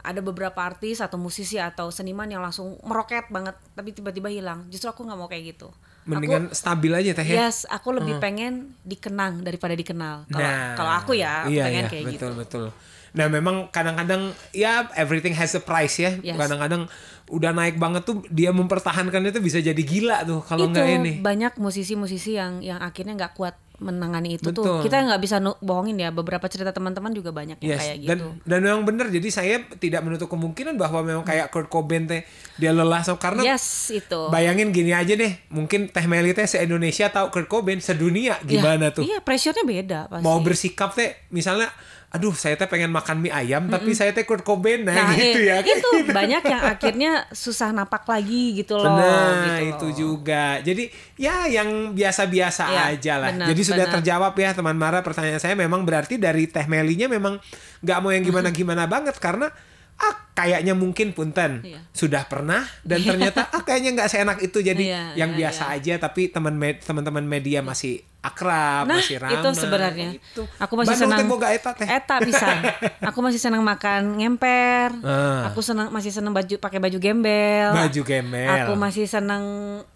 ada beberapa artis atau musisi atau seniman yang langsung meroket banget tapi tiba-tiba hilang justru aku nggak mau kayak gitu mendingan aku, stabil aja teh ya yes aku lebih hmm. pengen dikenang daripada dikenal kalau nah, kalau aku ya iya, pengen iya, kayak betul, gitu betul betul Nah memang kadang-kadang ya everything has a price ya. Kadang-kadang yes. udah naik banget tuh dia mempertahankan itu bisa jadi gila tuh kalau nggak ini. Banyak musisi-musisi yang yang akhirnya nggak kuat menangani itu Betul. tuh kita nggak bisa bohongin ya beberapa cerita teman-teman juga banyak yang yes. kayak gitu dan, dan memang benar jadi saya tidak menutup kemungkinan bahwa memang kayak hmm. Kurt Cobain teh dia lelah so, karena yes, itu. bayangin gini aja deh mungkin teh Meli teh se Indonesia tahu Kurt Cobain sedunia iya, gimana ya, tuh iya pressure-nya beda pasti. mau bersikap teh misalnya aduh saya teh pengen makan mie ayam mm -mm. tapi saya teh Kurt Cobain nah, nah gitu eh, ya itu banyak yang akhirnya susah napak lagi gitu loh nah gitu itu loh. juga jadi ya yang biasa-biasa ya, aja lah bener, jadi bener. sudah terjawab ya teman Mara pertanyaan saya memang berarti dari teh Melinya memang nggak mau yang gimana-gimana banget karena ah kayaknya mungkin punten iya. sudah pernah dan iya. ternyata ah kayaknya nggak seenak itu jadi iya, yang iya, biasa iya. aja tapi teman med teman-teman media masih akrab nah, masih ramah itu sebenarnya itu. aku masih Bandung senang eta teh eta bisa aku masih senang makan ngemper uh. aku senang masih senang baju pakai baju gembel baju gembel aku masih senang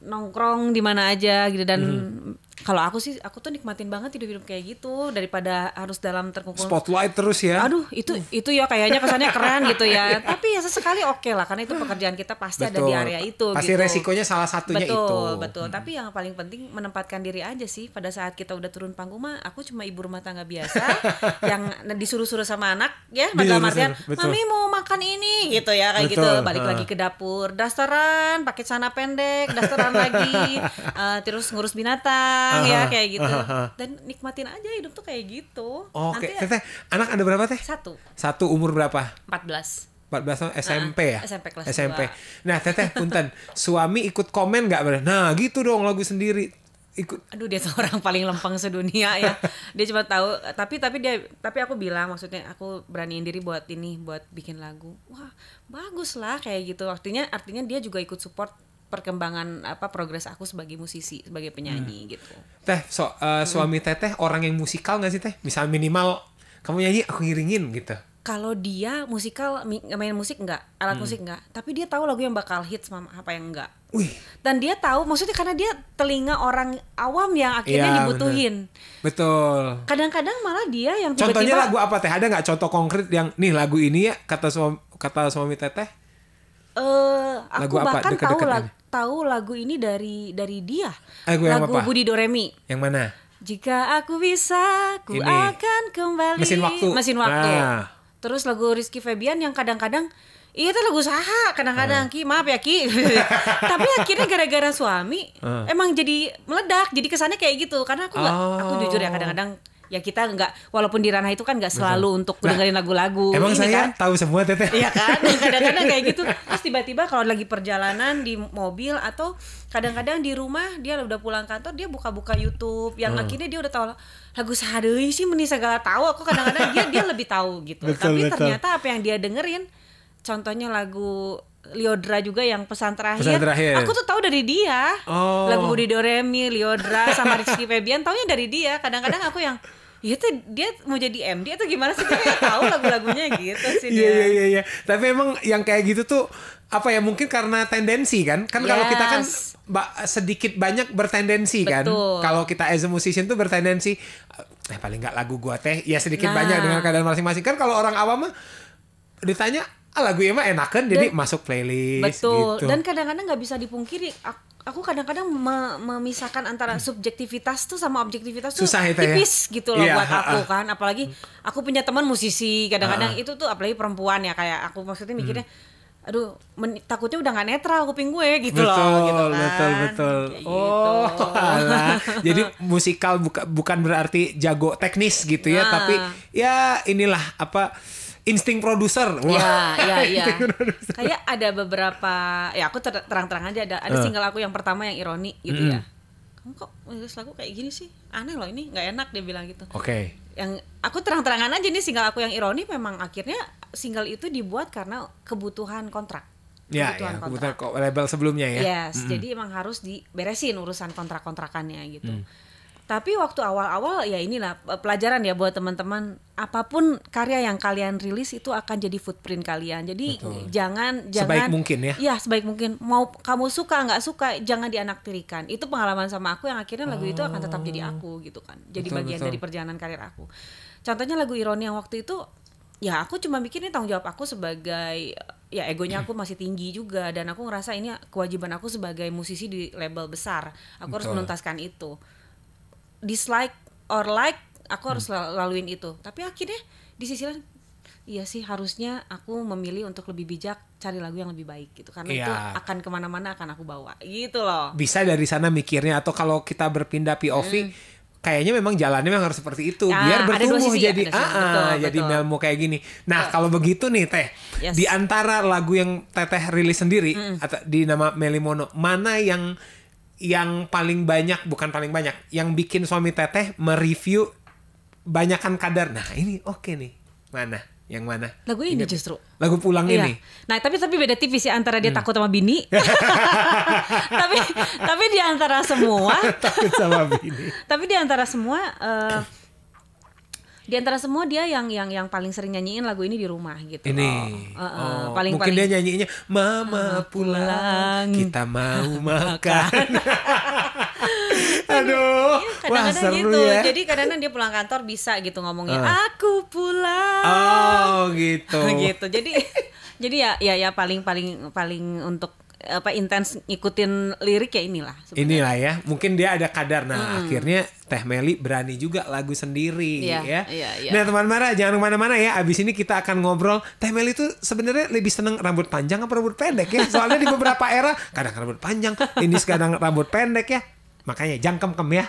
nongkrong di mana aja gitu dan hmm kalau aku sih aku tuh nikmatin banget hidup hidup kayak gitu daripada harus dalam terkungkung spotlight terus ya aduh itu uh. itu ya kayaknya kesannya keren gitu ya iya. tapi ya sesekali oke okay lah karena itu pekerjaan kita pasti betul. ada di area itu pasti gitu. resikonya salah satunya betul, itu betul hmm. tapi yang paling penting menempatkan diri aja sih pada saat kita udah turun panggung mah aku cuma ibu rumah tangga biasa yang disuruh-suruh sama anak ya dalam iya, artian mami mau makan ini gitu ya kayak gitu. betul. gitu balik uh. lagi ke dapur dasteran, pakai celana pendek dasteran lagi uh, terus ngurus binatang orang ya kayak gitu dan nikmatin aja hidup tuh kayak gitu oke oh, okay. teteh anak ada berapa teh satu satu umur berapa 14 14 tahun ah, SMP uh, ya? SMP kelas SMP. 2. Nah, Teteh punten, suami ikut komen nggak? Nah, gitu dong lagu sendiri ikut aduh dia seorang paling lempeng sedunia ya dia cuma tahu tapi tapi dia tapi aku bilang maksudnya aku beraniin diri buat ini buat bikin lagu wah bagus lah kayak gitu artinya artinya dia juga ikut support perkembangan apa progres aku sebagai musisi sebagai penyanyi hmm. gitu teh so, uh, hmm. suami teteh orang yang musikal nggak sih teh misal minimal kamu nyanyi aku ngiringin gitu kalau dia musikal main musik nggak alat hmm. musik nggak tapi dia tahu lagu yang bakal hits mama apa yang enggak Wih. dan dia tahu maksudnya karena dia telinga orang awam yang akhirnya ya, dibutuhin betul kadang-kadang malah dia yang contohnya lagu apa teh ada nggak contoh konkret yang nih lagu ini ya kata suami kata suami teteh uh, eh, aku lagu bahkan apa? Deket tahu kan? lagu tahu lagu ini dari dari dia. Lagu, yang apa? Budi Doremi. Yang mana? Jika aku bisa, aku ini. akan kembali. Mesin waktu. Mesin waktu. Nah. Terus lagu Rizky Febian yang kadang-kadang Iya itu lagu saha kadang-kadang hmm. Ki maaf ya Ki tapi akhirnya gara-gara suami hmm. emang jadi meledak jadi kesannya kayak gitu karena aku nggak oh. aku jujur ya kadang-kadang ya kita nggak walaupun di ranah itu kan nggak selalu Betul. untuk nah, dengerin lagu-lagu. Emang ini saya kan? tahu semua teteh. ya kan, kadang-kadang kayak gitu. Terus tiba-tiba kalau lagi perjalanan di mobil atau kadang-kadang di rumah dia udah pulang kantor dia buka-buka YouTube yang hmm. akhirnya dia udah tahu lagu sehari sih meni segala tahu aku kadang-kadang dia dia lebih tahu gitu betul, tapi betul. ternyata apa yang dia dengerin contohnya lagu Liodra juga yang pesan terakhir. pesan terakhir. Aku tuh tahu dari dia. Oh. Lagu Budi Doremi, Liodra sama Rizky Febian taunya dari dia. Kadang-kadang aku yang Iya tuh, dia mau jadi MD atau gimana sih? tahu lagu-lagunya gitu sih iya, dia. Iya iya iya. Tapi emang yang kayak gitu tuh apa ya mungkin karena tendensi kan kan yes. kalau kita kan sedikit banyak bertendensi kan? Betul. kan kalau kita as a musician tuh bertendensi eh paling nggak lagu gua teh ya sedikit nah. banyak dengan keadaan masing-masing kan kalau orang awam mah ditanya ah, lagu emang ya mah enakan jadi masuk playlist betul gitu. dan kadang-kadang nggak -kadang bisa dipungkiri aku kadang-kadang memisahkan antara subjektivitas tuh sama objektivitas tuh Susah tuh ya? tipis ya? gitu loh yeah, buat ha -ha. aku kan apalagi aku punya teman musisi kadang-kadang ah. itu tuh apalagi perempuan ya kayak aku maksudnya hmm. mikirnya hmm. aduh takutnya udah gak netral kuping gue gitu betul, loh gitu kan. betul betul Kayak gitu. oh gitu. alah. jadi musikal buka, bukan berarti jago teknis gitu ya nah. tapi ya inilah apa insting produser. Wah. Ya, ya, ya. Kayak ada beberapa ya aku terang-terang aja ada ada uh. single aku yang pertama yang ironi gitu mm. ya. Kamu kok menulis lagu kayak gini sih? Aneh loh ini, nggak enak dia bilang gitu. Oke. Okay. Yang aku terang-terangan aja nih single aku yang ironi memang akhirnya single itu dibuat karena kebutuhan kontrak. Ya, kebutuhan ya, kontrak. kebutuhan label sebelumnya ya. Yes, mm. jadi emang harus diberesin urusan kontrak-kontrakannya gitu. Mm tapi waktu awal-awal ya inilah pelajaran ya buat teman-teman. Apapun karya yang kalian rilis itu akan jadi footprint kalian. Jadi Betul. jangan jangan mungkin ya. Ya sebaik mungkin. Mau kamu suka nggak suka jangan dianaktirikan. Itu pengalaman sama aku yang akhirnya lagu itu akan tetap jadi aku oh. gitu kan. Jadi betul, bagian dari perjalanan karir aku. Contohnya lagu ironi yang waktu itu ya aku cuma bikin ini tanggung jawab aku sebagai ya egonya aku masih tinggi juga dan aku ngerasa ini kewajiban aku sebagai musisi di label besar aku Betul. harus menuntaskan itu dislike or like aku harus hmm. laluin itu tapi akhirnya di sisi lain iya sih harusnya aku memilih untuk lebih bijak cari lagu yang lebih baik gitu karena ya. itu akan kemana-mana akan aku bawa gitu loh bisa dari sana mikirnya atau kalau kita berpindah POV hmm. kayaknya memang jalannya memang harus seperti itu ya, biar bertumbuh jadi ya, ah, betul, ah, jadi betul. melmu kayak gini nah kalau begitu nih teh yes. di antara lagu yang teteh rilis sendiri mm. atau di nama Melimono mana yang yang paling banyak bukan paling banyak yang bikin suami teteh mereview banyakan kadar nah ini oke nih mana yang mana lagu ini, Ingat, justru lagu pulang iya. ini nah tapi tapi beda tipis ya antara dia hmm. takut sama bini tapi tapi di antara semua takut sama bini tapi di antara semua uh, di antara semua dia yang yang yang paling sering nyanyiin lagu ini di rumah gitu. Ini. Oh, uh, uh, oh, paling mungkin paling, dia nyanyiinnya Mama pulang, kita mau makan. Aduh, iya, kadang-kadang gitu. Ya. Jadi kadang-kadang dia pulang kantor bisa gitu ngomongnya, uh. "Aku pulang." Oh, gitu. gitu. Jadi jadi ya ya ya paling paling paling untuk apa intens ngikutin lirik ya inilah. Sebenernya. Inilah ya, mungkin dia ada kadar. Nah hmm. akhirnya Teh Meli berani juga lagu sendiri ya. ya. Iya, iya. Nah teman teman jangan kemana-mana ya. Abis ini kita akan ngobrol Teh Meli itu sebenarnya lebih seneng rambut panjang apa rambut pendek ya. Soalnya di beberapa era kadang rambut panjang, ini sekarang rambut pendek ya. Makanya jangkem kem ya.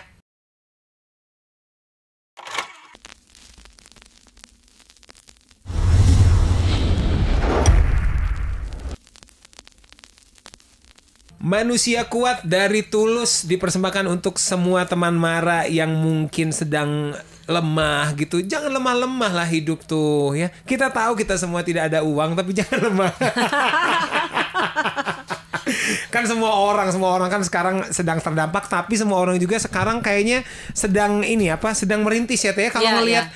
Manusia kuat dari tulus dipersembahkan untuk semua teman Mara yang mungkin sedang lemah gitu. Jangan lemah-lemah lah hidup tuh ya. Kita tahu kita semua tidak ada uang tapi jangan lemah. kan semua orang semua orang kan sekarang sedang terdampak tapi semua orang juga sekarang kayaknya sedang ini apa sedang merintis ya teh ya. kalau yeah, ngelihat iya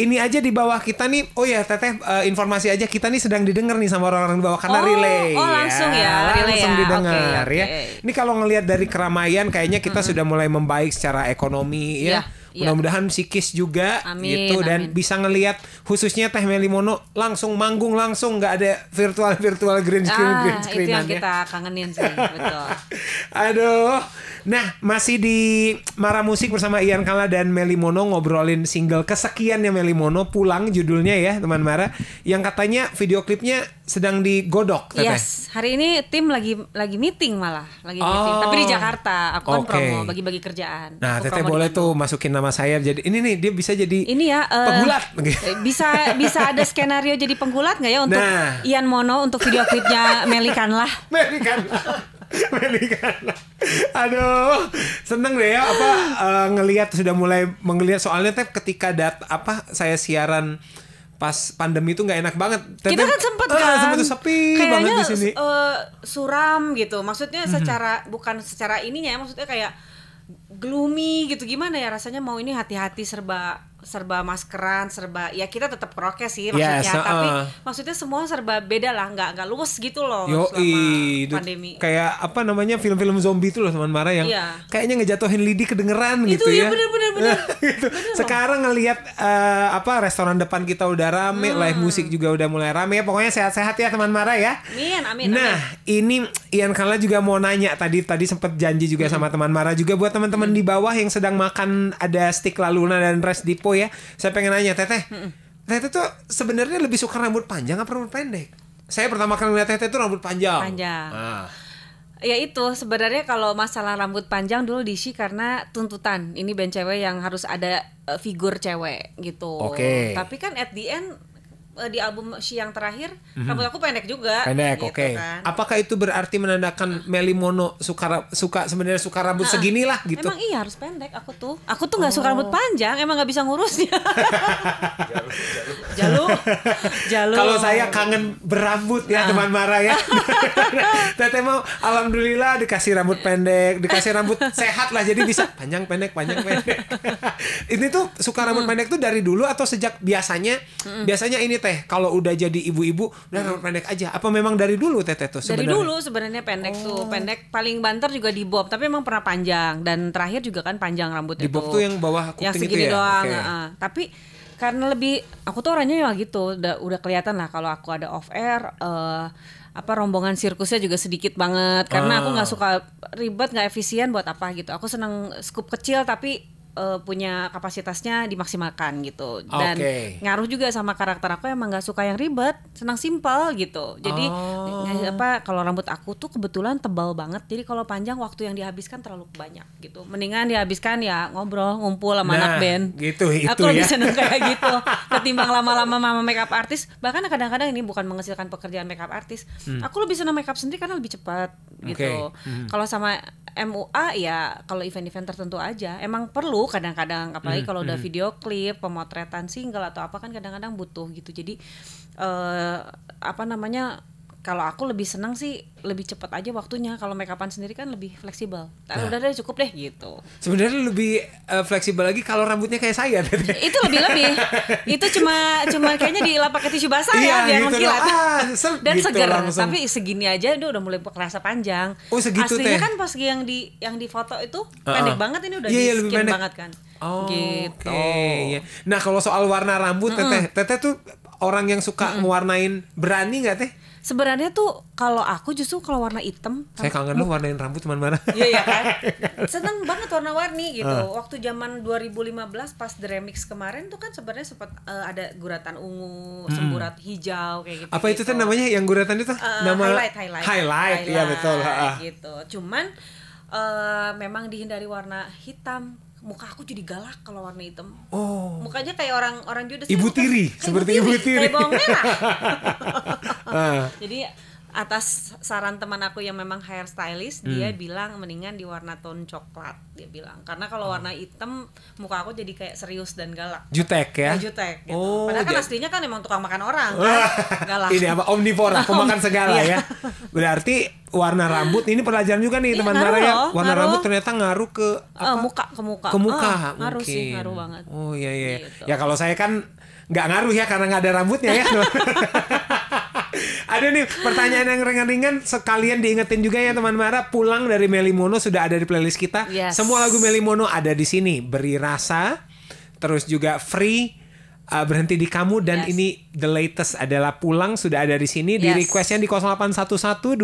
ini aja di bawah kita nih oh ya teteh uh, informasi aja kita nih sedang didengar nih sama orang-orang di bawah karena oh, oh relay oh langsung ya, ya relay langsung ya. didengar okay, okay. ya ini kalau ngelihat dari keramaian kayaknya kita mm -hmm. sudah mulai membaik secara ekonomi ya yeah Iya. mudah-mudahan psikis juga amin, gitu dan bisa ngelihat khususnya Teh Melimono langsung manggung langsung nggak ada virtual virtual green screen ah, green screen itu yang ya. kita kangenin sih betul aduh nah masih di Mara Musik bersama Ian Kala dan Melimono ngobrolin single kesekiannya Melimono pulang judulnya ya teman Mara yang katanya video klipnya sedang digodok teteh. Yes, hari ini tim lagi lagi meeting malah, lagi oh. meeting. Tapi di oh, Jakarta, aku kan okay. promo bagi-bagi kerjaan. Nah, aku teteh boleh tuh masukin nama saya jadi ini nih dia bisa jadi ini ya uh, penggulat. Bisa bisa ada skenario jadi penggulat nggak ya untuk nah. Ian Mono untuk video klipnya Melikan lah. Melikan Melikan. Aduh, seneng deh ya apa uh, ngelihat sudah mulai mengelihat soalnya teh ketika dat apa saya siaran pas pandemi itu nggak enak banget. Tapi, kita kan sempet eh, kan, sempet sepi Kayaknya, banget di sini. Uh, suram gitu, maksudnya mhm. secara mm -hmm. bukan secara ininya, ya, maksudnya kayak gloomy gitu gimana ya rasanya mau ini hati-hati serba serba maskeran, serba ya kita tetap prokes sih maksudnya, yes, uh, uh-uh. tapi maksudnya semua serba beda lah, nggak nggak luwes gitu loh yo selama itu, pandemi. Kayak apa namanya film-film zombie itu loh teman Mara yang yeah. kayaknya ngejatuhin lidi kedengeran itu, gitu iya, ya. Itu ya benar-benar Sekarang ngelihat uh, apa restoran depan kita udah rame, hmm. live musik juga udah mulai rame. Ya pokoknya sehat-sehat ya teman Mara ya. Amin, amin. Nah, amin. ini Ian Kala juga mau nanya tadi tadi sempat janji juga hmm. sama teman Mara juga buat teman-teman hmm. di bawah yang sedang makan ada stick laluna dan rest depot kepo ya. Saya pengen nanya Teteh. Teteh tuh sebenarnya lebih suka rambut panjang apa rambut pendek? Saya pertama kali ngeliat Teteh tuh rambut panjang. Panjang. Ah. Ya itu sebenarnya kalau masalah rambut panjang dulu diisi karena tuntutan. Ini band cewek yang harus ada eh, figur cewek gitu. Oke. Okay. Tapi kan at the end Eh, di album si yang terakhir mm-hmm. rambut aku pendek juga. Pendek, gitu oke. Okay. Kan. Apakah itu berarti menandakan Meli Mono suka suka sebenarnya suka rambut uh. Ah, segini lah gitu? Emang iya harus pendek aku tuh. Aku tuh nggak oh. suka rambut oh. panjang, emang nggak bisa ngurusnya. jalu, jalu. Kalau saya kangen berambut ya uh. teman Mara ya. Teteh mau alhamdulillah dikasih rambut pendek, dikasih rambut sehat lah jadi bisa panjang pendek panjang pendek. ini tuh suka rambut mm. pendek tuh dari dulu atau sejak biasanya mm. biasanya ini teh kalau udah jadi ibu-ibu udah rambut hmm. pendek aja apa memang dari dulu teh tuh sebenarnya? Dari dulu sebenarnya pendek oh. tuh, pendek paling banter juga di bob, tapi emang pernah panjang dan terakhir juga kan panjang rambut di bob tuh yang bawah kuping yang gitu segini itu ya. doang. Okay. Uh, tapi karena lebih aku tuh orangnya ya gitu, udah udah kelihatan lah kalau aku ada off air uh, apa rombongan sirkusnya juga sedikit banget karena ah. aku nggak suka ribet nggak efisien buat apa gitu aku seneng scoop kecil tapi uh, punya kapasitasnya dimaksimalkan gitu dan okay. ngaruh juga sama karakter aku emang nggak suka yang ribet senang simpel gitu jadi oh. Eh, apa kalau rambut aku tuh kebetulan tebal banget jadi kalau panjang waktu yang dihabiskan terlalu banyak gitu mendingan dihabiskan ya ngobrol ngumpul sama nah, anak band gitu itu aku ya. lebih seneng kayak gitu ketimbang lama-lama mama makeup artis bahkan kadang-kadang ini bukan menghasilkan pekerjaan makeup artis hmm. aku lebih seneng makeup sendiri karena lebih cepat gitu okay. hmm. kalau sama MUA ya kalau event-event tertentu aja emang perlu kadang-kadang apalagi hmm, kalau udah mm. video klip pemotretan single atau apa kan kadang-kadang butuh gitu jadi uh, apa namanya kalau aku lebih senang sih lebih cepat aja waktunya kalau make upan sendiri kan lebih fleksibel nah. udah deh cukup deh gitu sebenarnya lebih uh, fleksibel lagi kalau rambutnya kayak saya itu lebih lebih itu cuma cuma kayaknya di lapak tisu basah ya iya, biar gitu mengkilat ah, dan gitu seger tapi segini aja udah udah mulai kerasa panjang oh, segitu aslinya teh. kan pas yang di yang di foto itu uh -uh. pendek banget ini udah yeah, yeah, lebih pendek banget kan Oh, gitu. Okay. Iya. Nah kalau soal warna rambut, mm hmm teteh, teteh tuh orang yang suka mewarnain -mm. ngewarnain berani nggak teh? sebenarnya tuh kalau aku justru kalau warna hitam saya kangen lu warnain rambut cuman mana iya iya kan seneng banget warna-warni gitu uh. waktu zaman 2015 pas the remix kemarin tuh kan sebenarnya sempat uh, eh, ada guratan ungu hmm. semburat hijau kayak gitu apa gitu. itu tuh namanya yang guratan itu uh, nama highlight highlight highlight, iya, highlight ya betul uh. gitu cuman uh, memang dihindari warna hitam muka aku jadi galak kalau warna hitam. Oh. Mukanya kayak orang orang Judas. Ibu gitu. tiri, seperti ibu tiri. Kayak bawang merah. Ah. jadi atas saran teman aku yang memang stylist hmm. dia bilang mendingan di warna tone coklat dia bilang karena kalau oh. warna hitam muka aku jadi kayak serius dan galak jutek ya ya jutek gitu. oh, padahal kan aslinya kan emang tukang makan orang kan galak ini apa omnivora pemakan segala iya. ya berarti warna rambut ini pelajaran juga nih iya, teman teman ya warna ngaruh. rambut ternyata ngaruh ke eh, apa? Uh, muka ke muka ke muka uh, ngaruh sih ngaruh banget oh iya iya gitu. ya kalau saya kan nggak ngaruh ya karena nggak ada rambutnya ya ada nih pertanyaan yang ringan-ringan sekalian diingetin juga ya teman Mara pulang dari Melimono sudah ada di playlist kita yes. semua lagu Melimono ada di sini beri rasa terus juga free uh, berhenti di kamu dan yes. ini the latest adalah pulang sudah ada di sini yes. di requestnya di 0811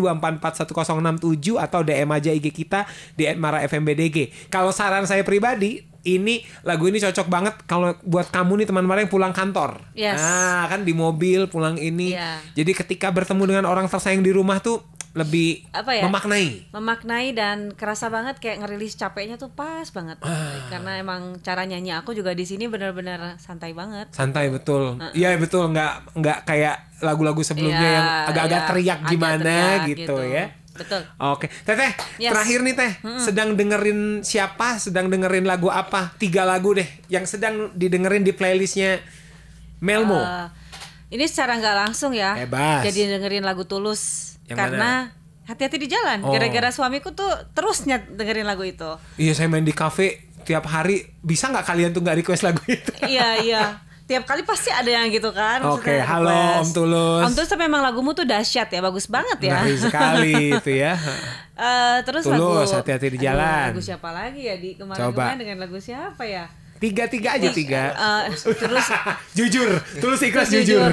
2441067 atau DM aja IG kita di @marafmbdg. Kalau saran saya pribadi ini lagu ini cocok banget kalau buat kamu nih teman-teman yang pulang kantor. Yes. Nah, kan di mobil pulang ini. Yeah. Jadi ketika bertemu dengan orang tersayang di rumah tuh lebih apa ya? memaknai. Memaknai dan kerasa banget kayak ngerilis capeknya tuh pas banget. Ah. Karena emang cara nyanyi aku juga di sini benar-benar santai banget. Santai betul. Iya uh -uh. betul, nggak nggak kayak lagu-lagu sebelumnya yeah, yang agak-agak yeah, teriak gimana agak teriak, gitu, gitu ya. Betul. Oke, Teteh, yes. terakhir nih Teh, hmm. sedang dengerin siapa? Sedang dengerin lagu apa? Tiga lagu deh yang sedang didengerin di playlistnya Melmo. Uh, ini secara nggak langsung ya. Bebas. Jadi dengerin lagu Tulus yang karena hati-hati di jalan. gara oh. Gara-gara suamiku tuh terusnya dengerin lagu itu. Iya, saya main di kafe tiap hari bisa nggak kalian tuh nggak request lagu itu? iya iya. tiap kali pasti ada yang gitu kan. Oke, okay, halo Om Tulus. Om Tulus memang lagumu tuh dahsyat ya, bagus banget ya. Bagus sekali itu ya. Uh, terus Tulus, hati-hati di jalan. Aduh, lagu siapa lagi ya di kemarin-kemarin dengan lagu siapa ya? Tiga tiga aja tiga. Uh, eh, terus jujur, tulus ikhlas jujur. jujur.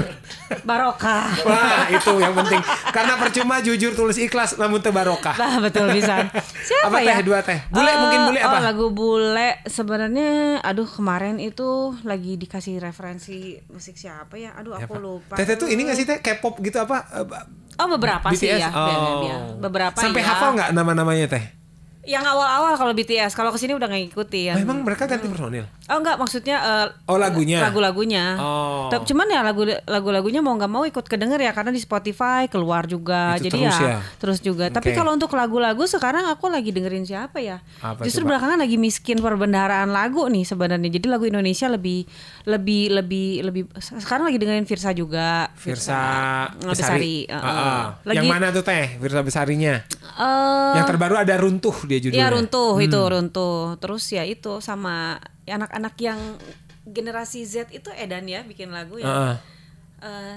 Barokah. Wah itu yang penting. Karena percuma jujur tulus ikhlas namun teu barokah. Bah, betul bisa. Siapa apa ya? teh dua teh? Bule uh, mungkin bule oh, apa? Oh, lagu bule sebenarnya aduh kemarin itu lagi dikasih referensi musik siapa ya? Aduh aku lupa. Teh teh tuh ini nggak sih teh K-pop gitu apa? Eh, oh beberapa BTS? sih ya. Oh. Beberapa Sampai ya. hafal nggak nama-namanya teh? yang awal-awal kalau BTS kalau kesini udah nggak ngikutin. ya. Oh, emang mereka ganti personil? Oh enggak, maksudnya uh, oh lagunya. Lagu-lagunya. Oh. Cuman ya lagu lagunya mau nggak mau ikut kedenger ya karena di Spotify keluar juga. Itu Jadi terus ya, ya terus juga. Okay. Tapi kalau untuk lagu-lagu sekarang aku lagi dengerin siapa ya? Apa Justru coba? belakangan lagi miskin perbendaharaan lagu nih sebenarnya. Jadi lagu Indonesia lebih lebih lebih lebih sekarang lagi dengerin Virsa juga. Virsa Besari. Besari. Uh, uh, uh. Lagi, yang mana tuh teh Virsa Besarinya? Uh, yang terbaru ada runtuh dia judulnya. Iya runtuh hmm. itu runtuh. Terus ya itu sama anak-anak yang generasi Z itu Edan ya bikin lagu ya. Uh -uh.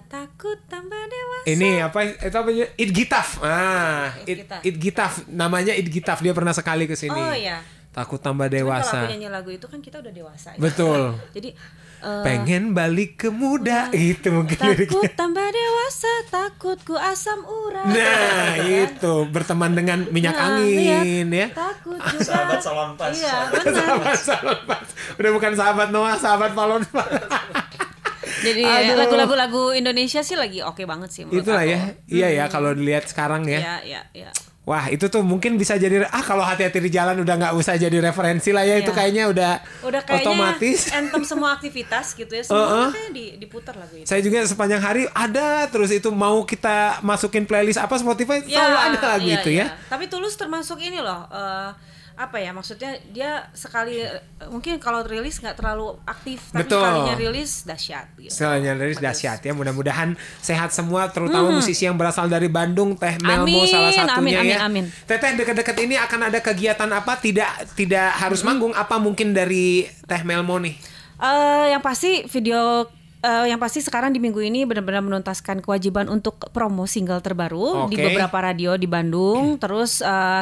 takut tambah dewasa. Ini apa itu apa ya? It Gitaf. Ah, It, It, Gitaf namanya It Gitaf. Dia pernah sekali ke sini. Oh iya. Takut tambah dewasa. kalau nyanyi lagu itu kan kita udah dewasa. ya Betul. Jadi Eh, pengen balik ke muda uh, itu mungkin takut liriknya. tambah dewasa takut ku asam urat nah iya kan? itu berteman dengan nah, minyak nah, angin ya takut ah, juga sahabat salam pas iya, sahabat salam pas udah bukan sahabat Noah sahabat Palon Jadi eh, lagu-lagu lagu Indonesia sih lagi oke okay banget sih Itulah aku. ya. Iya ya, hmm. ya kalau dilihat sekarang ya. Iya, iya, iya. Wah itu tuh mungkin bisa jadi ah kalau hati-hati di jalan udah nggak usah jadi referensi lah ya iya. itu kayaknya udah, udah kayaknya otomatis entem semua aktivitas gitu ya semua uh -uh. di, diputar lagu itu. Saya juga sepanjang hari ada terus itu mau kita masukin playlist apa Spotify ya, ada lagu iya, itu ya. iya. ya. Tapi Tulus termasuk ini loh uh, apa ya maksudnya dia sekali mungkin kalau rilis nggak terlalu aktif tapi Betul. sekalinya rilis dahsyat gitu. Sekalinya rilis dahsyat ya mudah-mudahan sehat semua terutama hmm. musisi yang berasal dari Bandung Teh Melmo amin, salah satunya amin, ya. Amin, Teteh dekat dekat ini akan ada kegiatan apa tidak tidak harus hmm. manggung apa mungkin dari Teh Melmo nih? Uh, yang pasti video uh, yang pasti sekarang di minggu ini benar-benar menuntaskan kewajiban untuk promo single terbaru okay. di beberapa radio di Bandung. Okay. Iya. Terus uh,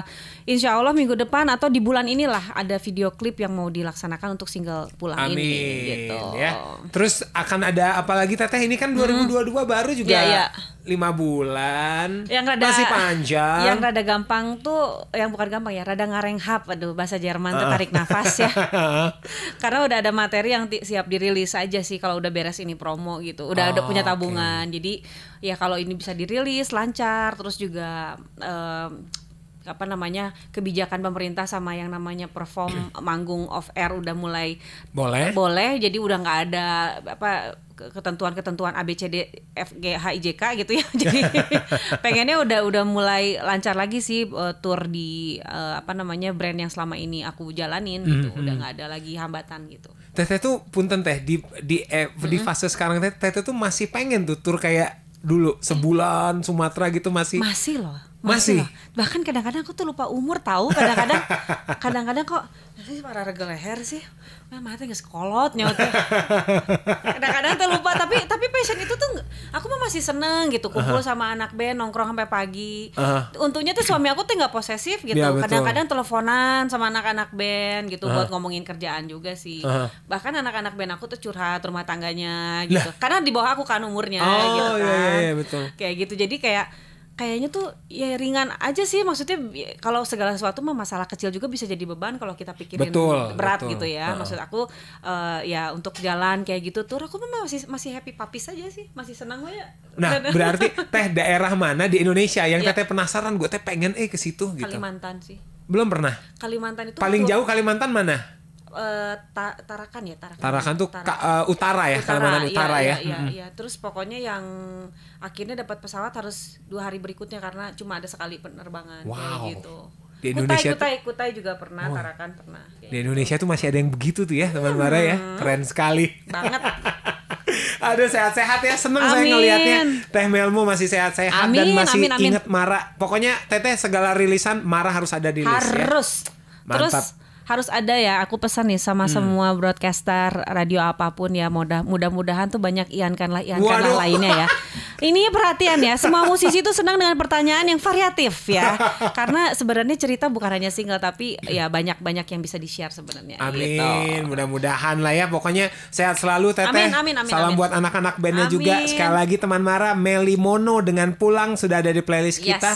insya Allah minggu depan atau di bulan inilah ada video klip yang mau dilaksanakan untuk single pulang Amin. ini. Gitu. Ya. Terus akan ada apa lagi Teteh? Ini kan 2022 hmm. baru juga. Ya, ya. Lima bulan yang rada, Masih panjang Yang rada gampang tuh Yang bukan gampang ya Rada hap Aduh bahasa Jerman uh. Tertarik ah. nafas ya Karena udah ada materi yang siap dirilis aja sih Kalau udah beres ini promo gitu udah oh, udah punya tabungan okay. jadi ya kalau ini bisa dirilis lancar terus juga um, apa namanya kebijakan pemerintah sama yang namanya perform manggung of air udah mulai boleh boleh jadi udah nggak ada apa ketentuan-ketentuan ABCD j k gitu ya. Jadi pengennya udah udah mulai lancar lagi sih uh, tour di uh, apa namanya brand yang selama ini aku jalanin gitu. Mm -hmm. Udah hmm. nggak ada lagi hambatan gitu. Teteh tuh punten teh di di eh, mm -hmm. di fase sekarang Teteh tuh masih pengen tuh tur kayak dulu sebulan Sumatera gitu masih masih loh masih. Bahkan kadang-kadang aku tuh lupa umur tahu. Kadang-kadang kadang-kadang kok sih para regel leher sih. Nah, mata nggak sekolot nyaut kadang-kadang tuh lupa tapi tapi passion itu tuh aku mah masih seneng gitu kumpul uh-huh. sama anak band nongkrong sampai pagi. Uh-huh. Untungnya tuh suami aku tuh nggak posesif gitu. kadang iya, kadang-kadang teleponan sama anak-anak band gitu uh-huh. buat ngomongin kerjaan juga sih. Uh-huh. Bahkan anak-anak band aku tuh curhat rumah tangganya gitu. Lah. Karena di bawah aku kan umurnya oh, gitu iya, iya, kan. Iya, iya, betul. Kayak gitu. Jadi kayak kayaknya tuh ya ringan aja sih maksudnya kalau segala sesuatu mah masalah kecil juga bisa jadi beban kalau kita pikirin betul, berat betul. gitu ya uh. maksud aku uh, ya untuk jalan kayak gitu tuh aku memang masih masih happy papi saja sih masih senang ya nah berarti teh daerah mana di Indonesia yang ya. teh penasaran gue teh pengen eh ke situ gitu Kalimantan sih belum pernah Kalimantan itu paling jauh Kalimantan mana Eh, ta Tarakan ya Tarakan. Tarakan tuh Tarakan. Ka, uh, utara ya, utara, Kalimantan iya, Utara iya, ya. Iya, hmm. iya, Terus pokoknya yang akhirnya dapat pesawat harus dua hari berikutnya karena cuma ada sekali penerbangan wow. kayak gitu. Di Indonesia kutai, kutai, kutai juga pernah, oh. Tarakan pernah. Kayak Di gitu. Indonesia gitu. tuh masih ada yang begitu tuh ya, teman hmm. ya. Keren sekali. Banget. Aduh sehat-sehat ya Seneng amin. saya ngelihatnya Teh Melmu masih sehat-sehat Dan masih amin, amin. inget marah. Pokoknya Teteh segala rilisan marah harus ada di list harus. ya Harus Mantap Terus harus ada ya aku pesan nih sama hmm. semua broadcaster radio apapun ya mudah mudah-mudahan tuh banyak iankanlah iankanlah lah lainnya ya ini perhatian ya semua musisi itu senang dengan pertanyaan yang variatif ya karena sebenarnya cerita bukan hanya single tapi ya banyak banyak yang bisa di share sebenarnya gitu. amin gitu. mudah-mudahan lah ya pokoknya sehat selalu teteh amin, amin, amin, salam amin. buat anak-anak bandnya amin. juga sekali lagi teman Mara Meli Mono dengan pulang sudah ada di playlist yes. kita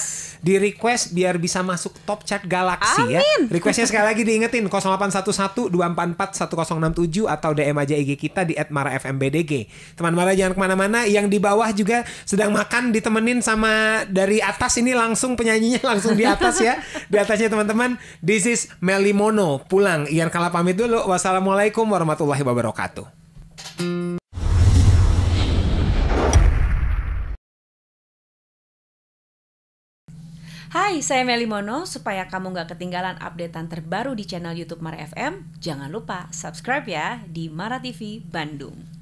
di request biar bisa masuk top chat galaksi ya requestnya sekali lagi diingetin ingetin 0811-244-1067 atau DM aja IG kita di @marafmbdg. Teman Mara jangan kemana-mana. Yang di bawah juga sedang makan ditemenin sama dari atas ini langsung penyanyinya langsung di atas ya. di atasnya teman-teman. This is Melimono. Pulang. Ian Kala pamit dulu. Wassalamualaikum warahmatullahi wabarakatuh. Hai, saya Meli Mono. Supaya kamu nggak ketinggalan updatean terbaru di channel YouTube Mara FM, jangan lupa subscribe ya di Mara TV Bandung.